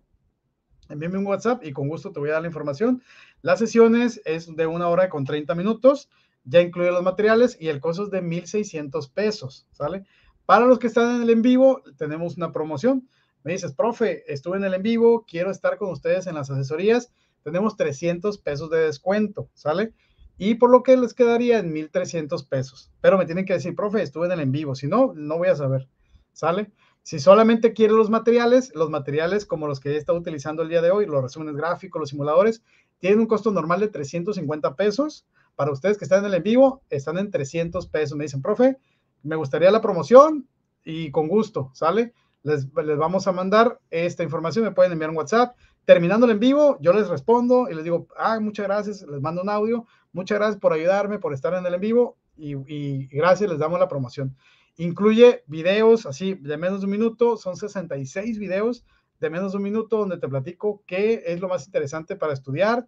Envíame un WhatsApp y con gusto te voy a dar la información. Las sesiones es de una hora con 30 minutos, ya incluye los materiales y el costo es de 1,600 pesos, ¿sale? Para los que están en el en vivo, tenemos una promoción. Me dices, profe, estuve en el en vivo, quiero estar con ustedes en las asesorías. Tenemos 300 pesos de descuento, ¿sale? y por lo que les quedaría en 1.300 pesos. Pero me tienen que decir, profe, estuve en el en vivo, si no, no voy a saber, ¿sale? Si solamente quiere los materiales, los materiales como los que he estado utilizando el día de hoy, los resúmenes gráficos, los simuladores, tienen un costo normal de 350 pesos. Para ustedes que están en el en vivo, están en 300 pesos. Me dicen, profe, me gustaría la promoción y con gusto, ¿sale? Les, les vamos a mandar esta información, me pueden enviar un WhatsApp. Terminando el en vivo, yo les respondo y les digo, ah, muchas gracias, les mando un audio Muchas gracias por ayudarme, por estar en el en vivo y, gracias, les damos la promoción. Incluye videos así de menos de un minuto, son 66 videos de menos de un minuto donde te platico qué es lo más interesante para estudiar.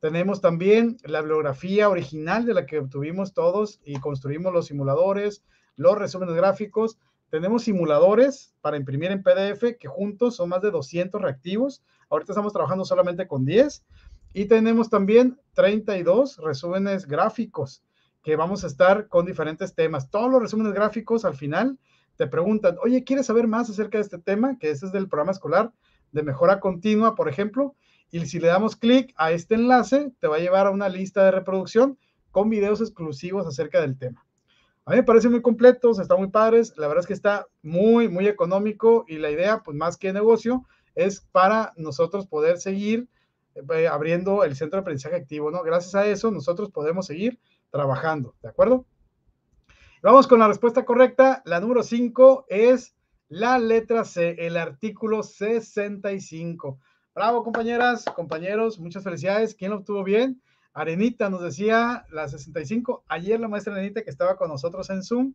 Tenemos también la bibliografía original de la que obtuvimos todos y construimos los simuladores, los resúmenes gráficos. Tenemos simuladores para imprimir en PDF que juntos son más de 200 reactivos. Ahorita estamos trabajando solamente con 10. Y tenemos también 32 resúmenes gráficos que vamos a estar con diferentes temas. Todos los resúmenes gráficos al final te preguntan, oye, ¿quieres saber más acerca de este tema? Que ese es del programa escolar de mejora continua, por ejemplo. Y si le damos clic a este enlace, te va a llevar a una lista de reproducción con videos exclusivos acerca del tema. A mí me parece muy completos, está muy padres, la verdad es que está muy, muy económico y la idea, pues más que negocio, es para nosotros poder seguir eh, abriendo el centro de aprendizaje activo, ¿no? Gracias a eso nosotros podemos seguir trabajando, ¿de acuerdo? Vamos con la respuesta correcta. La número 5 es la letra C, el artículo 65. Bravo, compañeras, compañeros, muchas felicidades. ¿Quién lo obtuvo bien? Arenita nos decía la 65. Ayer la maestra Arenita que estaba con nosotros en Zoom,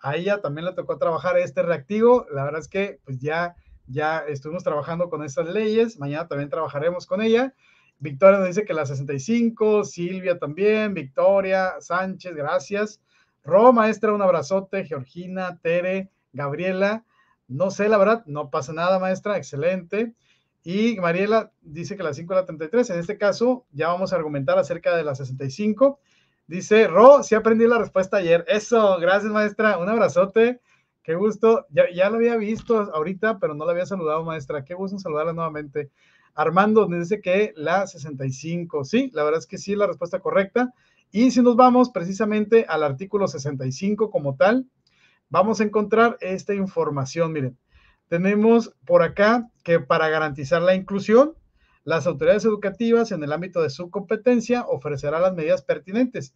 a ella también le tocó trabajar este reactivo. La verdad es que pues ya ya estuvimos trabajando con esas leyes, mañana también trabajaremos con ella. Victoria nos dice que la 65, Silvia también, Victoria, Sánchez, gracias. Ro, maestra, un abrazote, Georgina, Tere, Gabriela. No sé, la verdad, no pasa nada, maestra, excelente. Y Mariela dice que la 5 a la 33. En este caso, ya vamos a argumentar acerca de la 65. Dice, Ro, sí aprendí la respuesta ayer. Eso, gracias, maestra. Un abrazote. Qué gusto, ya, lo había visto ahorita, pero no la había saludado, maestra. Qué gusto saludarla nuevamente. Armando me dice que la 65. Sí, la verdad es que sí, la respuesta correcta. Y si nos vamos precisamente al artículo 65 como tal, vamos a encontrar esta información. Miren, tenemos por acá que para garantizar la inclusión, las autoridades educativas en el ámbito de su competencia ofrecerán las medidas pertinentes.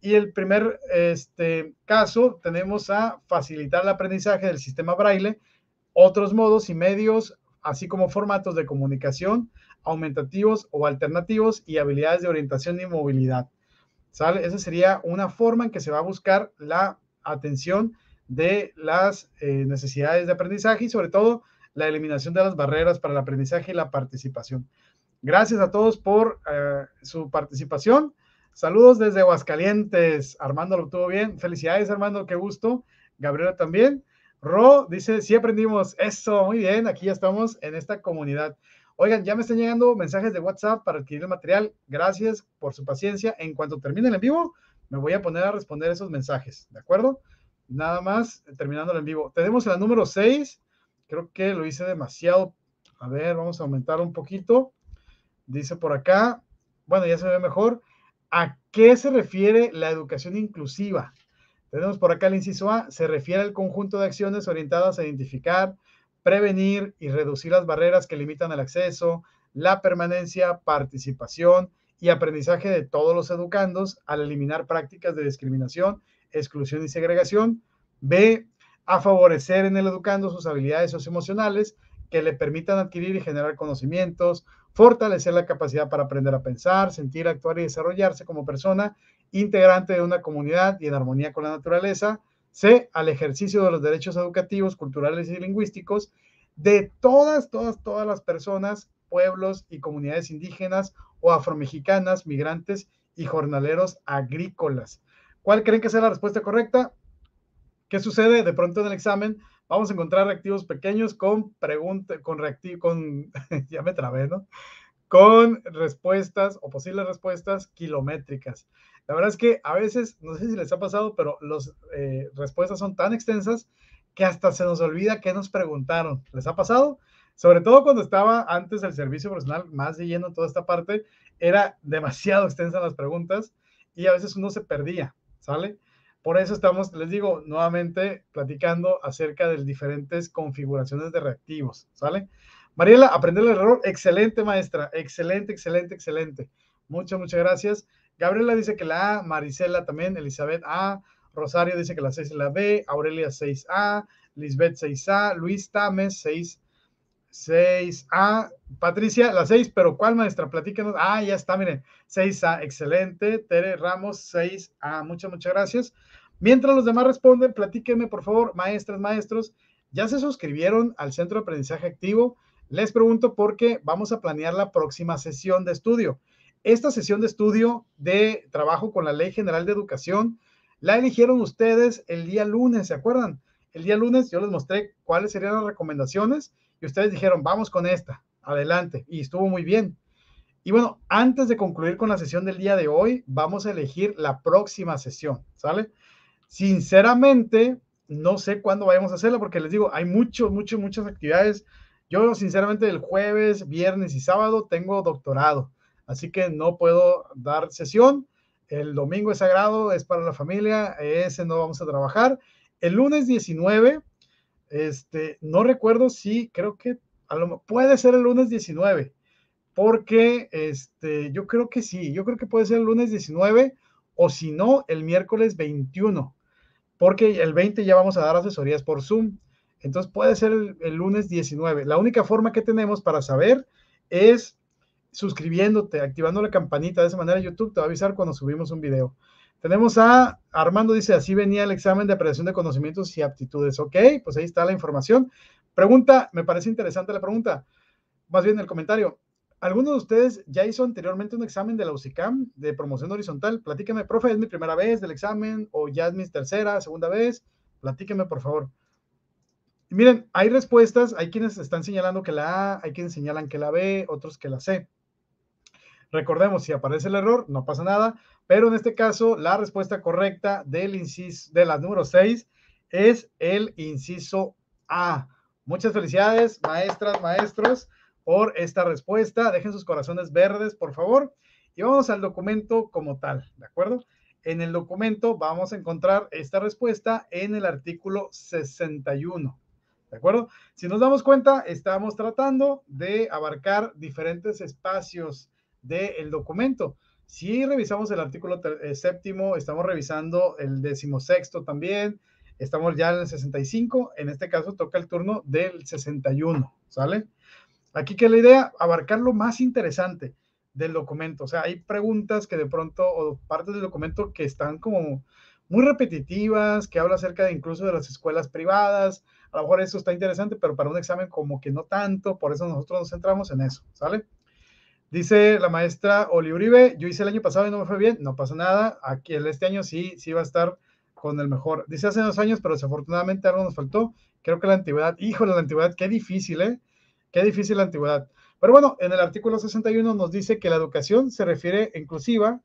Y el primer este, caso tenemos a facilitar el aprendizaje del sistema braille, otros modos y medios, así como formatos de comunicación aumentativos o alternativos y habilidades de orientación y movilidad. ¿Sale? Esa sería una forma en que se va a buscar la atención de las eh, necesidades de aprendizaje y sobre todo la eliminación de las barreras para el aprendizaje y la participación. Gracias a todos por eh, su participación. Saludos desde Aguascalientes. Armando lo tuvo bien. Felicidades, Armando, qué gusto. Gabriela también. Ro dice, sí aprendimos. Eso, muy bien. Aquí ya estamos en esta comunidad. Oigan, ya me están llegando mensajes de WhatsApp para adquirir el material. Gracias por su paciencia. En cuanto termine el en vivo, me voy a poner a responder esos mensajes, ¿de acuerdo? Nada más eh, terminando el en vivo. Tenemos la número 6. Creo que lo hice demasiado. A ver, vamos a aumentar un poquito. Dice por acá. Bueno, ya se ve mejor. ¿A qué se refiere la educación inclusiva? Tenemos por acá el inciso A, se refiere al conjunto de acciones orientadas a identificar, prevenir y reducir las barreras que limitan el acceso, la permanencia, participación y aprendizaje de todos los educandos al eliminar prácticas de discriminación, exclusión y segregación. B, a favorecer en el educando sus habilidades socioemocionales que le permitan adquirir y generar conocimientos, fortalecer la capacidad para aprender a pensar, sentir, actuar y desarrollarse como persona integrante de una comunidad y en armonía con la naturaleza. C, al ejercicio de los derechos educativos, culturales y lingüísticos de todas, todas, todas las personas, pueblos y comunidades indígenas o afromexicanas, migrantes y jornaleros agrícolas. ¿Cuál creen que sea la respuesta correcta? ¿Qué sucede? De pronto en el examen vamos a encontrar reactivos pequeños con preguntas, con reactivos, con, ya me trabé, ¿no? Con respuestas o posibles respuestas kilométricas. La verdad es que a veces, no sé si les ha pasado, pero las eh, respuestas son tan extensas que hasta se nos olvida qué nos preguntaron. ¿Les ha pasado? Sobre todo cuando estaba antes del servicio personal más lleno toda esta parte, era demasiado extensa las preguntas y a veces uno se perdía, ¿sale? Por eso estamos, les digo, nuevamente platicando acerca de diferentes configuraciones de reactivos, ¿sale? Mariela, aprender el error, excelente maestra, excelente, excelente, excelente. Muchas, muchas gracias. Gabriela dice que la A, Marisela también, Elizabeth A, Rosario dice que la C es la B, Aurelia 6A, Lisbeth 6A, Luis Tames 6 a 6A. Ah, Patricia, la 6, pero ¿cuál maestra? Platíquenos. Ah, ya está, miren. 6A, ah, excelente. Tere Ramos, 6A. Ah, muchas, muchas gracias. Mientras los demás responden, platíquenme, por favor, maestras, maestros, ¿ya se suscribieron al Centro de Aprendizaje Activo? Les pregunto por qué vamos a planear la próxima sesión de estudio. Esta sesión de estudio de trabajo con la Ley General de Educación la eligieron ustedes el día lunes, ¿se acuerdan? El día lunes yo les mostré cuáles serían las recomendaciones y ustedes dijeron, vamos con esta, adelante, y estuvo muy bien. Y bueno, antes de concluir con la sesión del día de hoy, vamos a elegir la próxima sesión, ¿sale? Sinceramente, no sé cuándo vayamos a hacerla porque les digo, hay muchos, muchas, muchas actividades. Yo, sinceramente, el jueves, viernes y sábado tengo doctorado, así que no puedo dar sesión. El domingo es sagrado, es para la familia, ese no vamos a trabajar. El lunes 19 este, no recuerdo si, creo que puede ser el lunes 19, porque este, yo creo que sí, yo creo que puede ser el lunes 19 o si no, el miércoles 21, porque el 20 ya vamos a dar asesorías por Zoom. Entonces puede ser el, el lunes 19. La única forma que tenemos para saber es suscribiéndote, activando la campanita. De esa manera YouTube te va a avisar cuando subimos un video. Tenemos a Armando, dice, así venía el examen de apreciación de conocimientos y aptitudes. Ok, pues ahí está la información. Pregunta, me parece interesante la pregunta, más bien el comentario. ¿Alguno de ustedes ya hizo anteriormente un examen de la UCICAM de promoción horizontal? Platíqueme, profe, ¿es mi primera vez del examen o ya es mi tercera, segunda vez? Platíqueme, por favor. miren, hay respuestas, hay quienes están señalando que la A, hay quienes señalan que la B, otros que la C. Recordemos, si aparece el error, no pasa nada. Pero en este caso, la respuesta correcta del inciso, de la número 6 es el inciso A. Muchas felicidades, maestras, maestros, por esta respuesta. Dejen sus corazones verdes, por favor. Y vamos al documento como tal, ¿de acuerdo? En el documento vamos a encontrar esta respuesta en el artículo 61. ¿De acuerdo? Si nos damos cuenta, estamos tratando de abarcar diferentes espacios del documento. Si revisamos el artículo eh, séptimo, estamos revisando el decimosexto también, estamos ya en el 65, en este caso toca el turno del 61, ¿sale? Aquí que la idea, abarcar lo más interesante del documento, o sea, hay preguntas que de pronto, o partes del documento que están como muy repetitivas, que habla acerca de incluso de las escuelas privadas, a lo mejor eso está interesante, pero para un examen como que no tanto, por eso nosotros nos centramos en eso, ¿sale? Dice la maestra Oli Uribe, yo hice el año pasado y no me fue bien, no pasa nada, aquí el este año sí, sí va a estar con el mejor. Dice hace dos años, pero desafortunadamente algo nos faltó, creo que la antigüedad, híjole, la antigüedad, qué difícil, ¿eh? Qué difícil la antigüedad. Pero bueno, en el artículo 61 nos dice que la educación se refiere inclusiva,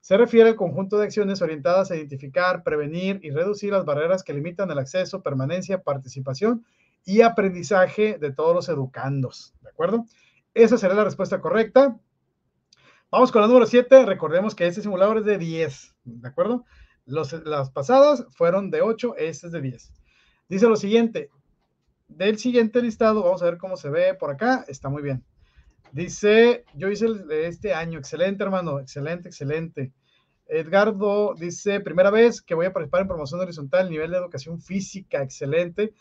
se refiere al conjunto de acciones orientadas a identificar, prevenir y reducir las barreras que limitan el acceso, permanencia, participación y aprendizaje de todos los educandos, ¿de acuerdo? Esa será la respuesta correcta. Vamos con la número 7. Recordemos que este simulador es de 10, ¿de acuerdo? las pasadas fueron de 8, este es de 10. Dice lo siguiente. Del siguiente listado, vamos a ver cómo se ve por acá. Está muy bien. Dice, yo hice de este año. Excelente, hermano. Excelente, excelente. Edgardo dice, primera vez que voy a participar en promoción horizontal, nivel de educación física. Excelente.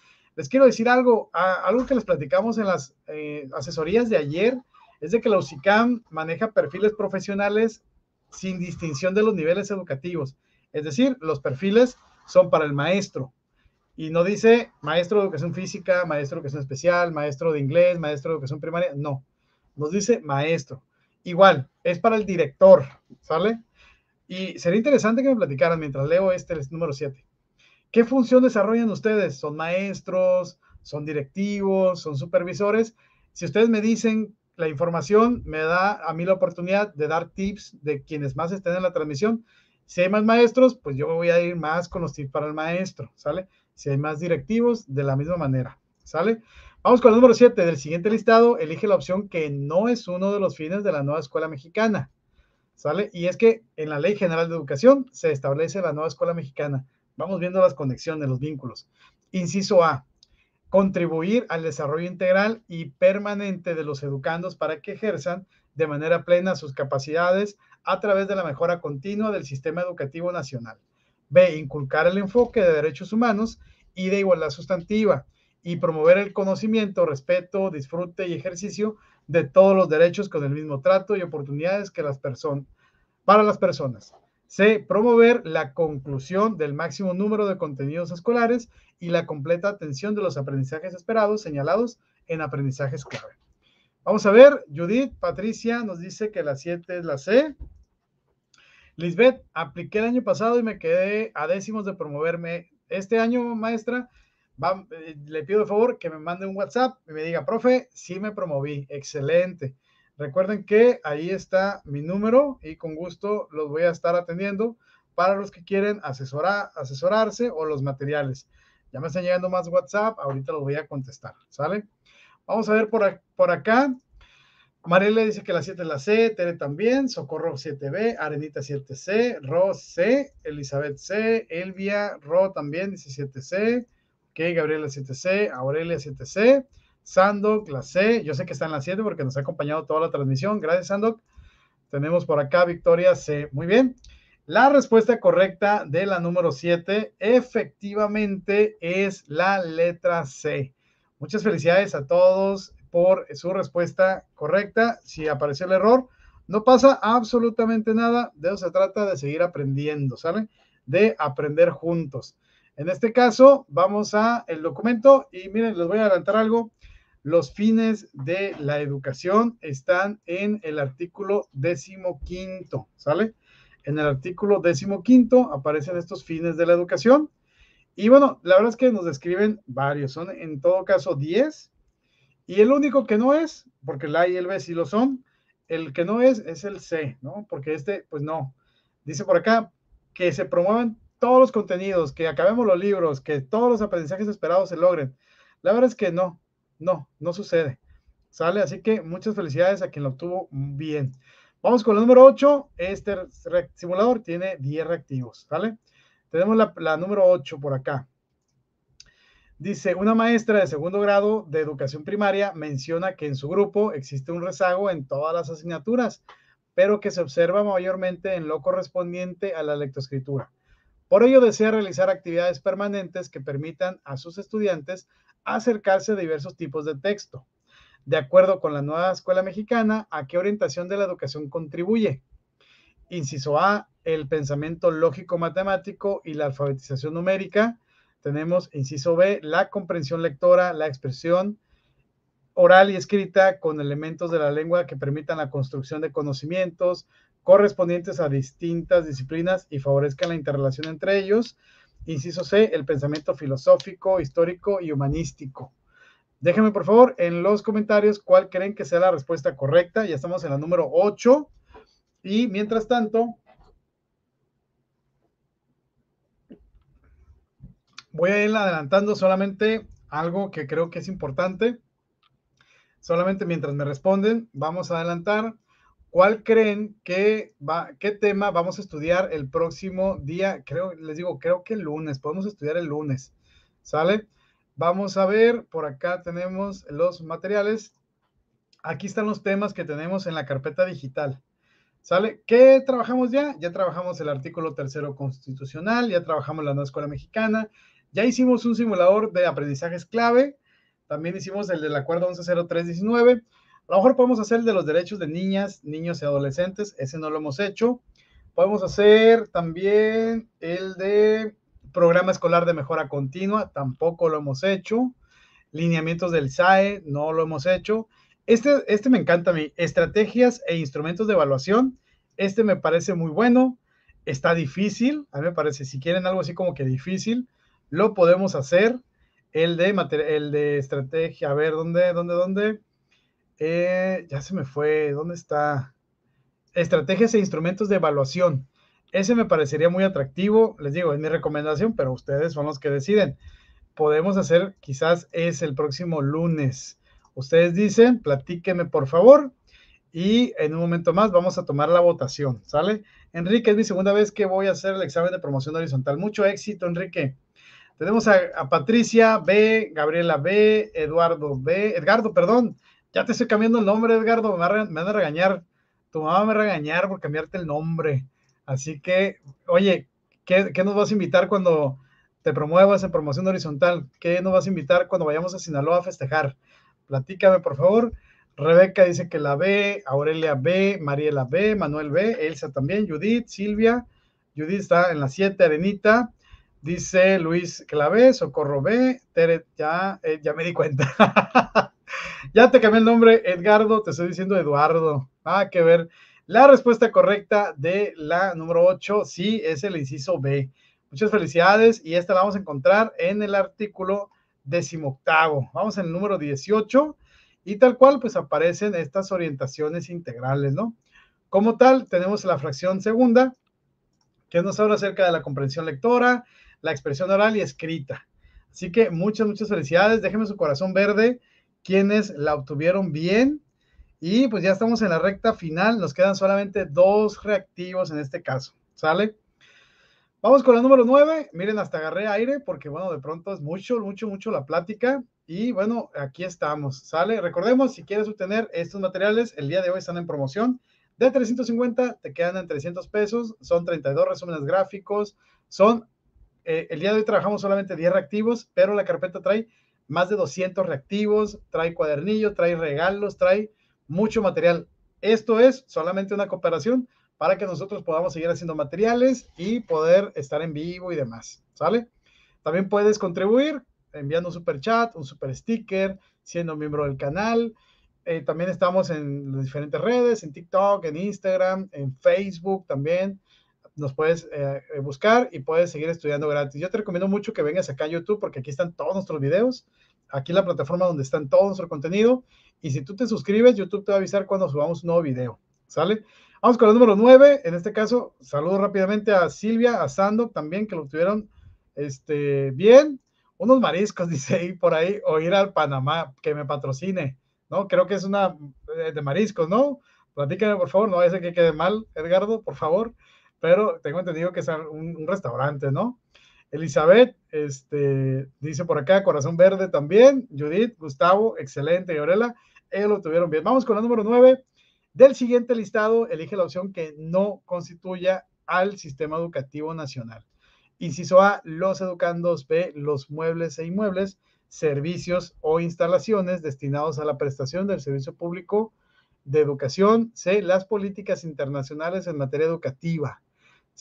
Les quiero decir algo, algo que les platicamos en las eh, asesorías de ayer, es de que la UCICAM maneja perfiles profesionales sin distinción de los niveles educativos. Es decir, los perfiles son para el maestro. Y no dice maestro de educación física, maestro de educación especial, maestro de inglés, maestro de educación primaria. No, nos dice maestro. Igual, es para el director, ¿sale? Y sería interesante que me platicaran mientras leo este, número 7. ¿Qué función desarrollan ustedes? ¿Son maestros? ¿Son directivos? ¿Son supervisores? Si ustedes me dicen la información, me da a mí la oportunidad de dar tips de quienes más estén en la transmisión. Si hay más maestros, pues yo voy a ir más con los tips para el maestro, ¿sale? Si hay más directivos, de la misma manera, ¿sale? Vamos con el número 7 del siguiente listado. Elige la opción que no es uno de los fines de la nueva escuela mexicana, ¿sale? Y es que en la Ley General de Educación se establece la nueva escuela mexicana. Vamos viendo las conexiones, los vínculos. Inciso A, contribuir al desarrollo integral y permanente de los educandos para que ejerzan de manera plena sus capacidades a través de la mejora continua del sistema educativo nacional. B, inculcar el enfoque de derechos humanos y de igualdad sustantiva y promover el conocimiento, respeto, disfrute y ejercicio de todos los derechos con el mismo trato y oportunidades que las personas para las personas. C. Promover la conclusión del máximo número de contenidos escolares y la completa atención de los aprendizajes esperados señalados en aprendizajes clave. Vamos a ver, Judith, Patricia nos dice que la 7 es la C. Lisbeth, apliqué el año pasado y me quedé a décimos de promoverme. Este año, maestra, eh, le pido de favor que me mande un WhatsApp y me diga, profe, sí me promoví, excelente. Recuerden que ahí está mi número y con gusto los voy a estar atendiendo para los que quieren asesorar, asesorarse o los materiales. Ya me están llegando más WhatsApp, ahorita los voy a contestar, ¿sale? Vamos a ver por, por acá. Mariela dice que la 7 es la C, Tere también, Socorro 7B, Arenita 7C, Ro C, Elizabeth C, Elvia, Ro también 17 c ok, Gabriela 7C, Aurelia 7C, Sandok, la C, yo sé que está en la 7 porque nos ha acompañado toda la transmisión. Gracias, Sandok. Tenemos por acá Victoria C. Muy bien. La respuesta correcta de la número 7 efectivamente es la letra C. Muchas felicidades a todos por su respuesta correcta. Si apareció el error, no pasa absolutamente nada. De eso se trata de seguir aprendiendo, ¿sale? De aprender juntos. En este caso, vamos a el documento y miren, les voy a adelantar algo. Los fines de la educación están en el artículo quinto, ¿sale? En el artículo quinto aparecen estos fines de la educación. Y bueno, la verdad es que nos describen varios, son en todo caso 10. Y el único que no es, porque el A y el B sí lo son, el que no es es el C, ¿no? Porque este, pues no. Dice por acá que se promuevan todos los contenidos, que acabemos los libros, que todos los aprendizajes esperados se logren. La verdad es que no, no, no sucede. ¿Sale? Así que muchas felicidades a quien lo obtuvo bien. Vamos con la número 8. Este simulador tiene 10 reactivos. ¿Sale? Tenemos la, la número 8 por acá. Dice, una maestra de segundo grado de educación primaria menciona que en su grupo existe un rezago en todas las asignaturas, pero que se observa mayormente en lo correspondiente a la lectoescritura. Por ello desea realizar actividades permanentes que permitan a sus estudiantes acercarse a diversos tipos de texto. De acuerdo con la nueva escuela mexicana, ¿a qué orientación de la educación contribuye? Inciso A, el pensamiento lógico-matemático y la alfabetización numérica. Tenemos, inciso B, la comprensión lectora, la expresión oral y escrita con elementos de la lengua que permitan la construcción de conocimientos correspondientes a distintas disciplinas y favorezcan la interrelación entre ellos. Inciso C, el pensamiento filosófico, histórico y humanístico. Déjenme, por favor, en los comentarios cuál creen que sea la respuesta correcta. Ya estamos en la número 8. Y mientras tanto, voy a ir adelantando solamente algo que creo que es importante. Solamente mientras me responden, vamos a adelantar ¿Cuál creen que va, qué tema vamos a estudiar el próximo día? Creo, les digo, creo que el lunes, podemos estudiar el lunes, ¿sale? Vamos a ver, por acá tenemos los materiales. Aquí están los temas que tenemos en la carpeta digital. ¿Sale? ¿Qué trabajamos ya? Ya trabajamos el artículo tercero constitucional, ya trabajamos la nueva escuela mexicana, ya hicimos un simulador de aprendizajes clave, también hicimos el del acuerdo 110319. A lo mejor podemos hacer el de los derechos de niñas, niños y adolescentes, ese no lo hemos hecho. Podemos hacer también el de programa escolar de mejora continua, tampoco lo hemos hecho. Lineamientos del SAE, no lo hemos hecho. Este, este me encanta a mí, estrategias e instrumentos de evaluación. Este me parece muy bueno, está difícil, a mí me parece, si quieren algo así como que difícil, lo podemos hacer. El de, el de estrategia, a ver, ¿dónde, dónde, dónde? Eh, ya se me fue, ¿dónde está? Estrategias e instrumentos de evaluación. Ese me parecería muy atractivo, les digo, es mi recomendación, pero ustedes son los que deciden. Podemos hacer, quizás es el próximo lunes. Ustedes dicen, platíqueme por favor, y en un momento más vamos a tomar la votación, ¿sale? Enrique, es mi segunda vez que voy a hacer el examen de promoción horizontal. Mucho éxito, Enrique. Tenemos a, a Patricia B, Gabriela B, Eduardo B, Edgardo, perdón, ya te estoy cambiando el nombre, Edgardo. Me, van a regañar. Tu mamá me va a regañar por cambiarte el nombre. Así que, oye, ¿qué, nos vas a invitar cuando te promuevas en promoción horizontal? ¿Qué nos vas a invitar cuando vayamos a Sinaloa a festejar? Platícame, por favor. Rebeca dice que la ve, Aurelia ve, Mariela B, Manuel B, Elsa también, Judith, Silvia. Judith está en la 7, Arenita. Dice Luis que la B, Socorro ve, Tere, ya, eh, ya me di cuenta. ya te cambié el nombre, Edgardo, te estoy diciendo Eduardo. Ah, que ver. La respuesta correcta de la número 8, sí, es el inciso B. Muchas felicidades y esta la vamos a encontrar en el artículo decimoctavo. Vamos en el número 18 y tal cual pues aparecen estas orientaciones integrales, ¿no? Como tal, tenemos la fracción segunda, que nos habla acerca de la comprensión lectora, la expresión oral y escrita. Así que muchas, muchas felicidades. Déjenme su corazón verde quienes la obtuvieron bien. Y pues ya estamos en la recta final, nos quedan solamente dos reactivos en este caso, ¿sale? Vamos con la número 9. Miren, hasta agarré aire porque, bueno, de pronto es mucho, mucho, mucho la plática. Y bueno, aquí estamos, ¿sale? Recordemos, si quieres obtener estos materiales, el día de hoy están en promoción. De 350 te quedan en 300 pesos, son 32 resúmenes gráficos, son, eh, el día de hoy trabajamos solamente 10 reactivos, pero la carpeta trae más de 200 reactivos, trae cuadernillo, trae regalos, trae mucho material. Esto es solamente una cooperación para que nosotros podamos seguir haciendo materiales y poder estar en vivo y demás, ¿sale? También puedes contribuir enviando un super chat, un super sticker, siendo miembro del canal. Eh, también estamos en las diferentes redes, en TikTok, en Instagram, en Facebook también nos puedes eh, eh, buscar y puedes seguir estudiando gratis. Yo te recomiendo mucho que vengas acá a YouTube porque aquí están todos nuestros videos, aquí la plataforma donde están todo nuestro contenido. Y si tú te suscribes, YouTube te va a avisar cuando subamos un nuevo video. ¿Sale? Vamos con el número 9. En este caso, saludo rápidamente a Silvia, a Sando también, que lo tuvieron este, bien. Unos mariscos, dice ahí por ahí, o ir al Panamá, que me patrocine, ¿no? Creo que es una eh, de mariscos, ¿no? Platícame, por favor, no vaya que quede mal, Edgardo, por favor pero tengo entendido que es un, restaurante, ¿no? Elizabeth, este, dice por acá, Corazón Verde también, Judith, Gustavo, excelente, Gabriela, ellos lo tuvieron bien. Vamos con la número nueve. Del siguiente listado, elige la opción que no constituya al sistema educativo nacional. Inciso A, los educandos, B, los muebles e inmuebles, servicios o instalaciones destinados a la prestación del servicio público de educación, C, las políticas internacionales en materia educativa.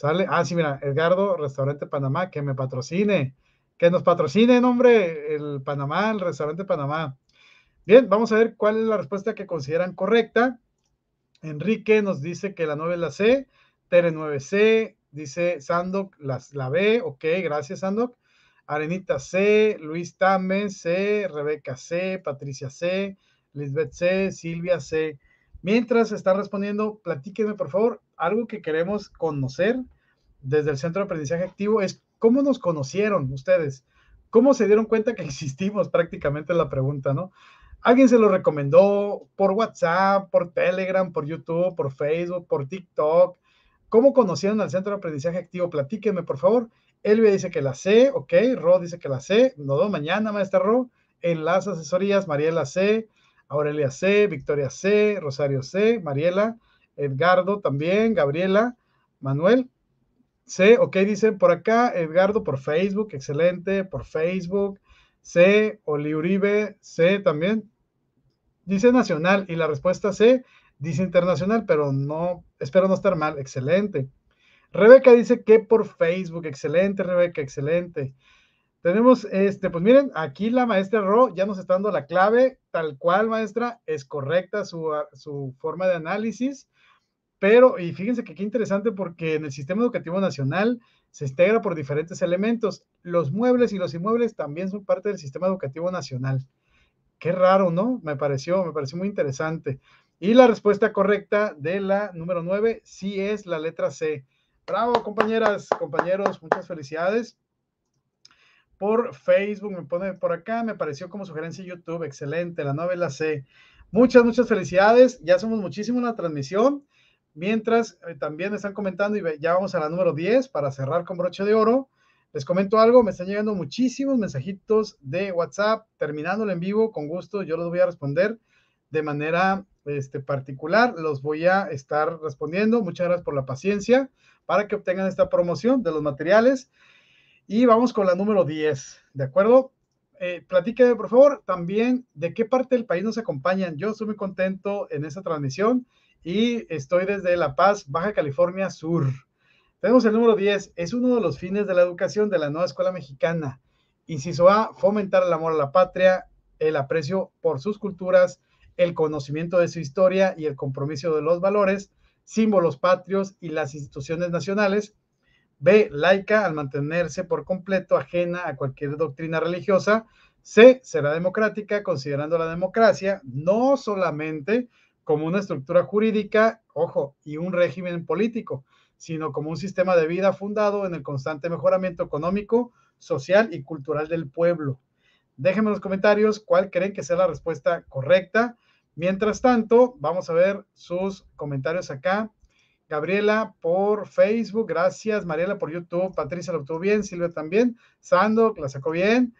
Sale, ah, sí, mira, Edgardo, Restaurante Panamá, que me patrocine, que nos patrocine, hombre, el Panamá, el Restaurante Panamá. Bien, vamos a ver cuál es la respuesta que consideran correcta. Enrique nos dice que la 9 es la C, Tere 9C, dice Sandok la, la B, ok, gracias Sandok. Arenita C, Luis Tame C, Rebeca C, Patricia C, Lisbeth C, Silvia C. Mientras está respondiendo, platíqueme por favor, algo que queremos conocer desde el Centro de Aprendizaje Activo es cómo nos conocieron ustedes, cómo se dieron cuenta que existimos prácticamente la pregunta, ¿no? Alguien se lo recomendó por WhatsApp, por Telegram, por YouTube, por Facebook, por TikTok. ¿Cómo conocieron al Centro de Aprendizaje Activo? Platíqueme por favor. Elvia dice que la sé, ok. Ro dice que la sé. No, mañana, maestra Ro. En las asesorías, Mariela C. Aurelia C, Victoria C, Rosario C, Mariela, Edgardo también, Gabriela, Manuel C, ok, dicen por acá, Edgardo por Facebook, excelente, por Facebook, C, Oli Uribe, C también. Dice nacional y la respuesta C, dice internacional, pero no, espero no estar mal, excelente. Rebeca dice que por Facebook, excelente, Rebeca, excelente. Tenemos este, pues miren, aquí la maestra Ro ya nos está dando la clave, tal cual, maestra, es correcta su, su forma de análisis, pero, y fíjense que qué interesante porque en el sistema educativo nacional se integra por diferentes elementos. Los muebles y los inmuebles también son parte del sistema educativo nacional. Qué raro, ¿no? Me pareció, me pareció muy interesante. Y la respuesta correcta de la número 9 sí es la letra C. Bravo, compañeras, compañeros, muchas felicidades por Facebook, me pone por acá, me pareció como sugerencia YouTube, excelente, la novela C. Muchas, muchas felicidades, ya somos muchísimo en la transmisión. Mientras eh, también están comentando y ya vamos a la número 10 para cerrar con broche de oro. Les comento algo, me están llegando muchísimos mensajitos de WhatsApp, terminándolo en vivo, con gusto yo los voy a responder de manera este, particular, los voy a estar respondiendo. Muchas gracias por la paciencia para que obtengan esta promoción de los materiales. Y vamos con la número 10, ¿de acuerdo? Eh, platíqueme, por favor, también de qué parte del país nos acompañan. Yo estoy muy contento en esta transmisión y estoy desde La Paz, Baja California Sur. Tenemos el número 10, es uno de los fines de la educación de la nueva escuela mexicana. Inciso A, fomentar el amor a la patria, el aprecio por sus culturas, el conocimiento de su historia y el compromiso de los valores, símbolos patrios y las instituciones nacionales, B. Laica al mantenerse por completo ajena a cualquier doctrina religiosa. C. Será democrática considerando la democracia no solamente como una estructura jurídica, ojo, y un régimen político, sino como un sistema de vida fundado en el constante mejoramiento económico, social y cultural del pueblo. Déjenme en los comentarios cuál creen que sea la respuesta correcta. Mientras tanto, vamos a ver sus comentarios acá Gabriela por Facebook, gracias. Mariela por YouTube, Patricia lo obtuvo bien, Silvia también, Sando la sacó bien.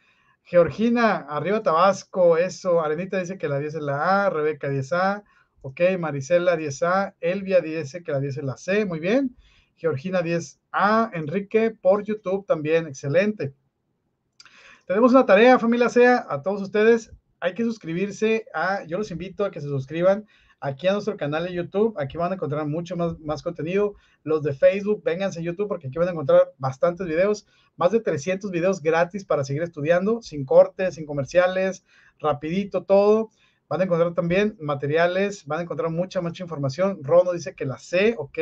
Georgina, arriba Tabasco, eso. Arenita dice que la 10 es la A, Rebeca 10A, ok. Marisela 10A, Elvia dice que la 10 es la C, muy bien. Georgina 10A, Enrique por YouTube también, excelente. Tenemos una tarea, familia SEA, a todos ustedes. Hay que suscribirse a, yo los invito a que se suscriban aquí a nuestro canal de YouTube. Aquí van a encontrar mucho más, más contenido. Los de Facebook, vénganse a YouTube porque aquí van a encontrar bastantes videos, más de 300 videos gratis para seguir estudiando, sin cortes, sin comerciales, rapidito todo. Van a encontrar también materiales, van a encontrar mucha, mucha información. Rono dice que la sé, ok.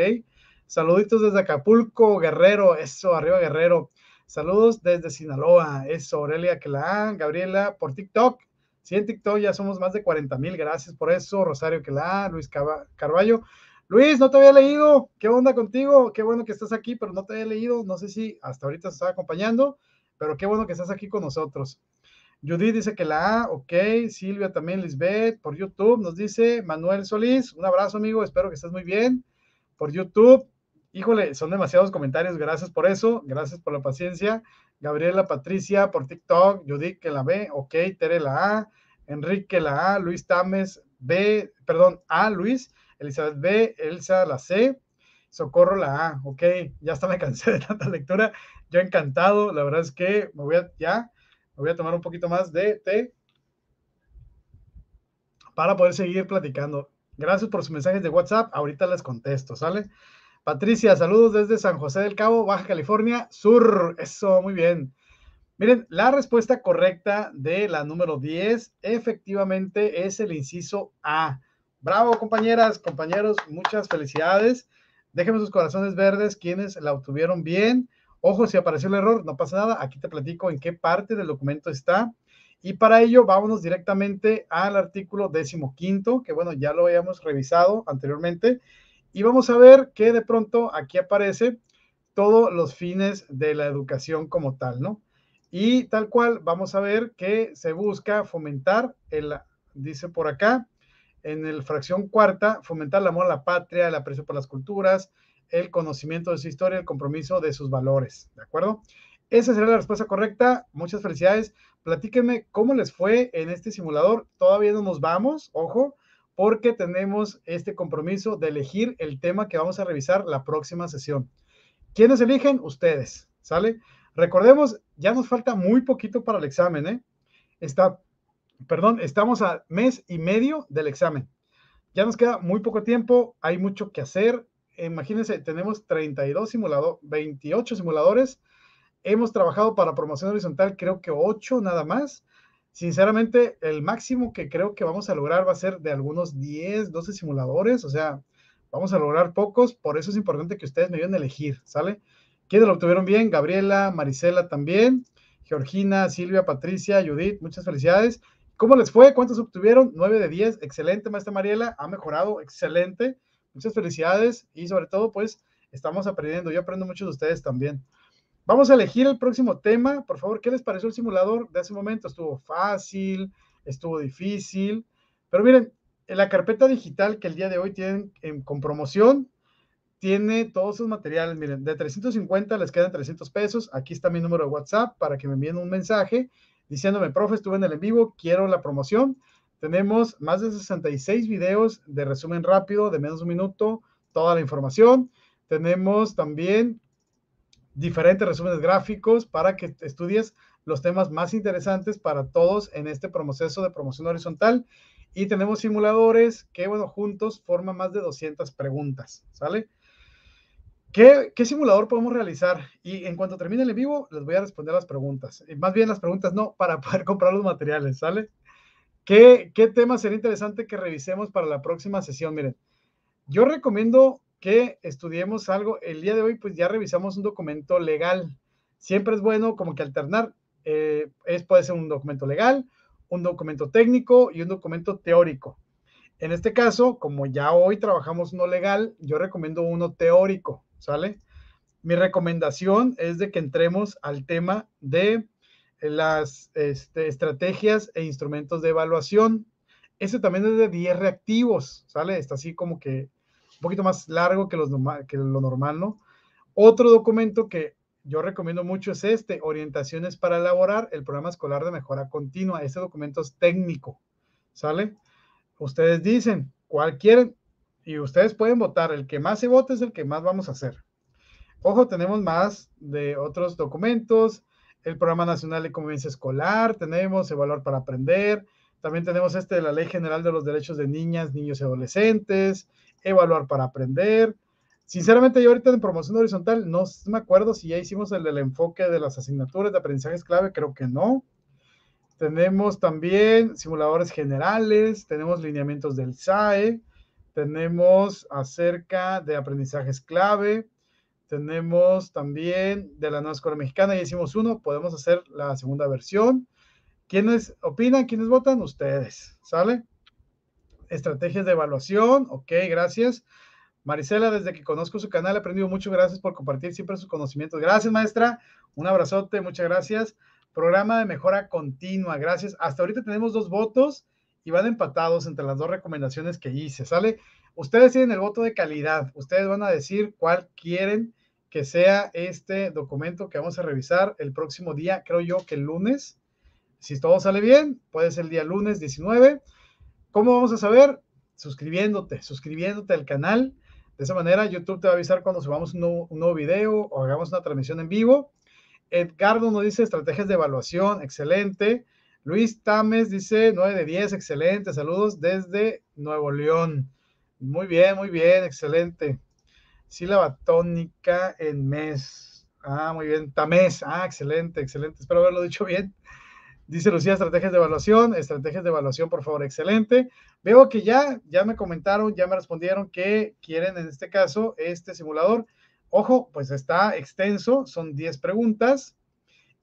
Saluditos desde Acapulco, Guerrero, eso, arriba Guerrero. Saludos desde Sinaloa, eso, Aurelia que la Gabriela por TikTok. Sí, en TikTok ya somos más de 40 mil. Gracias por eso, Rosario que Quelá, Luis Carballo. Luis, no te había leído. ¿Qué onda contigo? Qué bueno que estás aquí, pero no te había leído. No sé si hasta ahorita se estaba acompañando, pero qué bueno que estás aquí con nosotros. Judith dice que la A, ok. Silvia también, Lisbeth, por YouTube, nos dice Manuel Solís. Un abrazo, amigo. Espero que estés muy bien. Por YouTube, híjole, son demasiados comentarios. Gracias por eso. Gracias por la paciencia. Gabriela Patricia por TikTok, Judith que la B, ok, Tere la A, Enrique la A, Luis Tames B, perdón, A, Luis, Elizabeth B, Elsa la C, Socorro la A, ok, ya está me cansé de tanta lectura, yo encantado, la verdad es que me voy a, ya, me voy a tomar un poquito más de té para poder seguir platicando. Gracias por sus mensajes de WhatsApp, ahorita les contesto, ¿sale? Patricia, saludos desde San José del Cabo, Baja California Sur. Eso, muy bien. Miren, la respuesta correcta de la número 10 efectivamente es el inciso A. Bravo, compañeras, compañeros, muchas felicidades. Déjenme sus corazones verdes quienes la obtuvieron bien. Ojo, si apareció el error, no pasa nada. Aquí te platico en qué parte del documento está. Y para ello, vámonos directamente al artículo 15 que bueno, ya lo habíamos revisado anteriormente. Y vamos a ver que de pronto aquí aparece todos los fines de la educación como tal, ¿no? Y tal cual, vamos a ver que se busca fomentar, el, dice por acá, en el fracción cuarta, fomentar el amor a la patria, el aprecio por las culturas, el conocimiento de su historia, el compromiso de sus valores, ¿de acuerdo? Esa será la respuesta correcta. Muchas felicidades. Platíquenme cómo les fue en este simulador. Todavía no nos vamos, ojo, porque tenemos este compromiso de elegir el tema que vamos a revisar la próxima sesión. ¿Quiénes eligen? Ustedes, ¿sale? Recordemos, ya nos falta muy poquito para el examen, ¿eh? Está, perdón, estamos a mes y medio del examen. Ya nos queda muy poco tiempo, hay mucho que hacer. Imagínense, tenemos 32 simuladores, 28 simuladores. Hemos trabajado para promoción horizontal, creo que 8 nada más sinceramente, el máximo que creo que vamos a lograr va a ser de algunos 10, 12 simuladores, o sea, vamos a lograr pocos, por eso es importante que ustedes me ayuden a elegir, ¿sale? ¿Quiénes lo obtuvieron bien? Gabriela, Marisela también, Georgina, Silvia, Patricia, Judith, muchas felicidades. ¿Cómo les fue? ¿Cuántos obtuvieron? 9 de 10, excelente, maestra Mariela, ha mejorado, excelente, muchas felicidades y sobre todo, pues, estamos aprendiendo, yo aprendo mucho de ustedes también. Vamos a elegir el próximo tema. Por favor, ¿qué les pareció el simulador de hace un momento? ¿Estuvo fácil? ¿Estuvo difícil? Pero miren, en la carpeta digital que el día de hoy tienen em, con promoción, tiene todos sus materiales. Miren, de 350 les quedan 300 pesos. Aquí está mi número de WhatsApp para que me envíen un mensaje diciéndome, profe, estuve en el en vivo, quiero la promoción. Tenemos más de 66 videos de resumen rápido, de menos de un minuto, toda la información. Tenemos también diferentes resúmenes gráficos para que estudies los temas más interesantes para todos en este proceso de promoción horizontal. Y tenemos simuladores que, bueno, juntos forman más de 200 preguntas, ¿sale? ¿Qué, ¿Qué, simulador podemos realizar? Y en cuanto termine el en vivo, les voy a responder las preguntas. Y eh, más bien las preguntas no, para poder comprar los materiales, ¿sale? ¿Qué, ¿Qué tema sería interesante que revisemos para la próxima sesión? Miren, yo recomiendo que estudiemos algo. El día de hoy, pues ya revisamos un documento legal. Siempre es bueno como que alternar. Eh, es, puede ser un documento legal, un documento técnico y un documento teórico. En este caso, como ya hoy trabajamos uno legal, yo recomiendo uno teórico, ¿sale? Mi recomendación es de que entremos al tema de las este, estrategias e instrumentos de evaluación. Ese también es de 10 reactivos, ¿sale? Está así como que un poquito más largo que, que lo normal, ¿no? Otro documento que yo recomiendo mucho es este, Orientaciones para elaborar el programa escolar de mejora continua. Este documento es técnico, ¿sale? Ustedes dicen cuál y ustedes pueden votar. El que más se vote es el que más vamos a hacer. Ojo, tenemos más de otros documentos. El Programa Nacional de Convivencia Escolar, tenemos Evaluar para Aprender. También tenemos este de la Ley General de los Derechos de Niñas, Niños y Adolescentes, evaluar para aprender. Sinceramente, yo ahorita en promoción horizontal no me acuerdo si ya hicimos el, enfoque de las asignaturas de aprendizajes clave, creo que no. Tenemos también simuladores generales, tenemos lineamientos del SAE, tenemos acerca de aprendizajes clave, tenemos también de la nueva escuela mexicana, ya hicimos uno, podemos hacer la segunda versión. ¿Quiénes opinan? ¿Quiénes votan? Ustedes, ¿sale? estrategias de evaluación. Ok, gracias. Marisela, desde que conozco su canal, he aprendido mucho. Gracias por compartir siempre sus conocimientos. Gracias, maestra. Un abrazote, muchas gracias. Programa de mejora continua, gracias. Hasta ahorita tenemos dos votos y van empatados entre las dos recomendaciones que hice, ¿sale? Ustedes tienen el voto de calidad. Ustedes van a decir cuál quieren que sea este documento que vamos a revisar el próximo día, creo yo que el lunes. Si todo sale bien, puede ser el día lunes 19. ¿Cómo vamos a saber? Suscribiéndote, suscribiéndote al canal. De esa manera, YouTube te va a avisar cuando subamos un nuevo, video o hagamos una transmisión en vivo. Edgardo nos dice estrategias de evaluación, excelente. Luis Tames dice 9 de 10, excelente. Saludos desde Nuevo León. Muy bien, muy bien, excelente. Sílaba tónica en mes. Ah, muy bien. Tamés. Ah, excelente, excelente. Espero haberlo dicho bien. Dice Lucía, estrategias de evaluación, estrategias de evaluación, por favor, excelente. Veo que ya, ya me comentaron, ya me respondieron que quieren en este caso este simulador. Ojo, pues está extenso, son 10 preguntas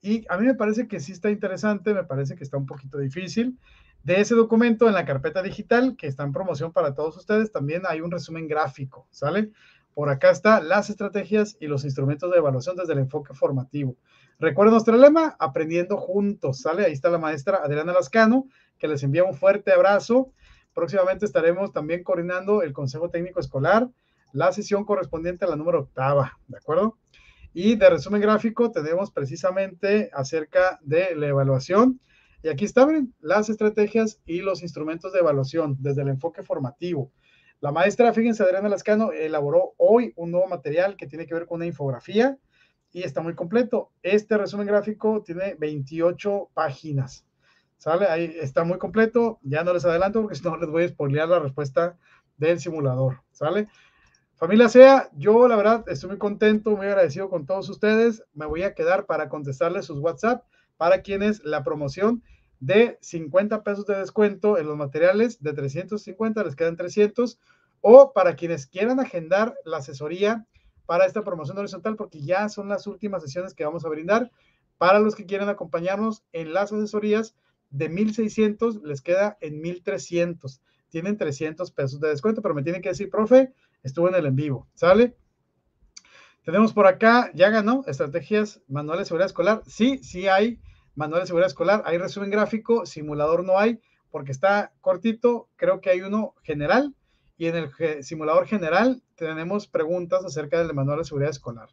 y a mí me parece que sí está interesante, me parece que está un poquito difícil. De ese documento en la carpeta digital que está en promoción para todos ustedes, también hay un resumen gráfico, ¿sale? Por acá está las estrategias y los instrumentos de evaluación desde el enfoque formativo. Recuerda nuestro lema, aprendiendo juntos, ¿sale? Ahí está la maestra Adriana Lascano, que les envía un fuerte abrazo. Próximamente estaremos también coordinando el Consejo Técnico Escolar, la sesión correspondiente a la número octava, ¿de acuerdo? Y de resumen gráfico tenemos precisamente acerca de la evaluación. Y aquí están las estrategias y los instrumentos de evaluación desde el enfoque formativo. La maestra, fíjense, Adriana Lascano elaboró hoy un nuevo material que tiene que ver con una infografía y está muy completo. Este resumen gráfico tiene 28 páginas. ¿Sale? Ahí está muy completo. Ya no les adelanto porque si no les voy a spoilear la respuesta del simulador. ¿Sale? Familia SEA, yo la verdad estoy muy contento, muy agradecido con todos ustedes. Me voy a quedar para contestarles sus WhatsApp para quienes la promoción de 50 pesos de descuento en los materiales, de 350 les quedan 300, o para quienes quieran agendar la asesoría para esta promoción horizontal, porque ya son las últimas sesiones que vamos a brindar. Para los que quieran acompañarnos en las asesorías, de 1,600 les queda en 1,300. Tienen 300 pesos de descuento, pero me tienen que decir, profe, estuvo en el en vivo, ¿sale? Tenemos por acá, ya ganó, estrategias manuales de seguridad escolar. Sí, sí hay Manual de Seguridad Escolar, hay resumen gráfico, simulador no hay, porque está cortito, creo que hay uno general, y en el simulador general tenemos preguntas acerca del Manual de Seguridad Escolar.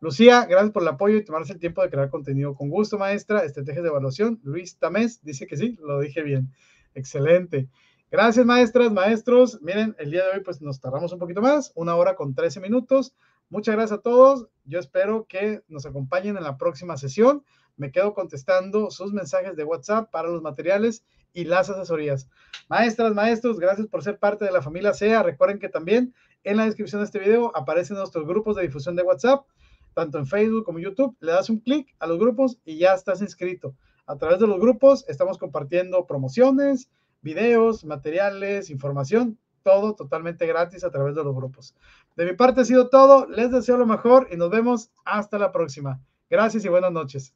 Lucía, gracias por el apoyo y tomarse el tiempo de crear contenido con gusto, maestra. Estrategias de evaluación. Luis Tamés dice que sí, lo dije bien. Excelente. Gracias, maestras, maestros. Miren, el día de hoy pues nos tardamos un poquito más, una hora con 13 minutos. Muchas gracias a todos. Yo espero que nos acompañen en la próxima sesión. Me quedo contestando sus mensajes de WhatsApp para los materiales y las asesorías. Maestras, maestros, gracias por ser parte de la familia SEA. Recuerden que también en la descripción de este video aparecen nuestros grupos de difusión de WhatsApp, tanto en Facebook como YouTube. Le das un clic a los grupos y ya estás inscrito. A través de los grupos estamos compartiendo promociones, videos, materiales, información, todo totalmente gratis a través de los grupos. De mi parte ha sido todo. Les deseo lo mejor y nos vemos hasta la próxima. Gracias y buenas noches.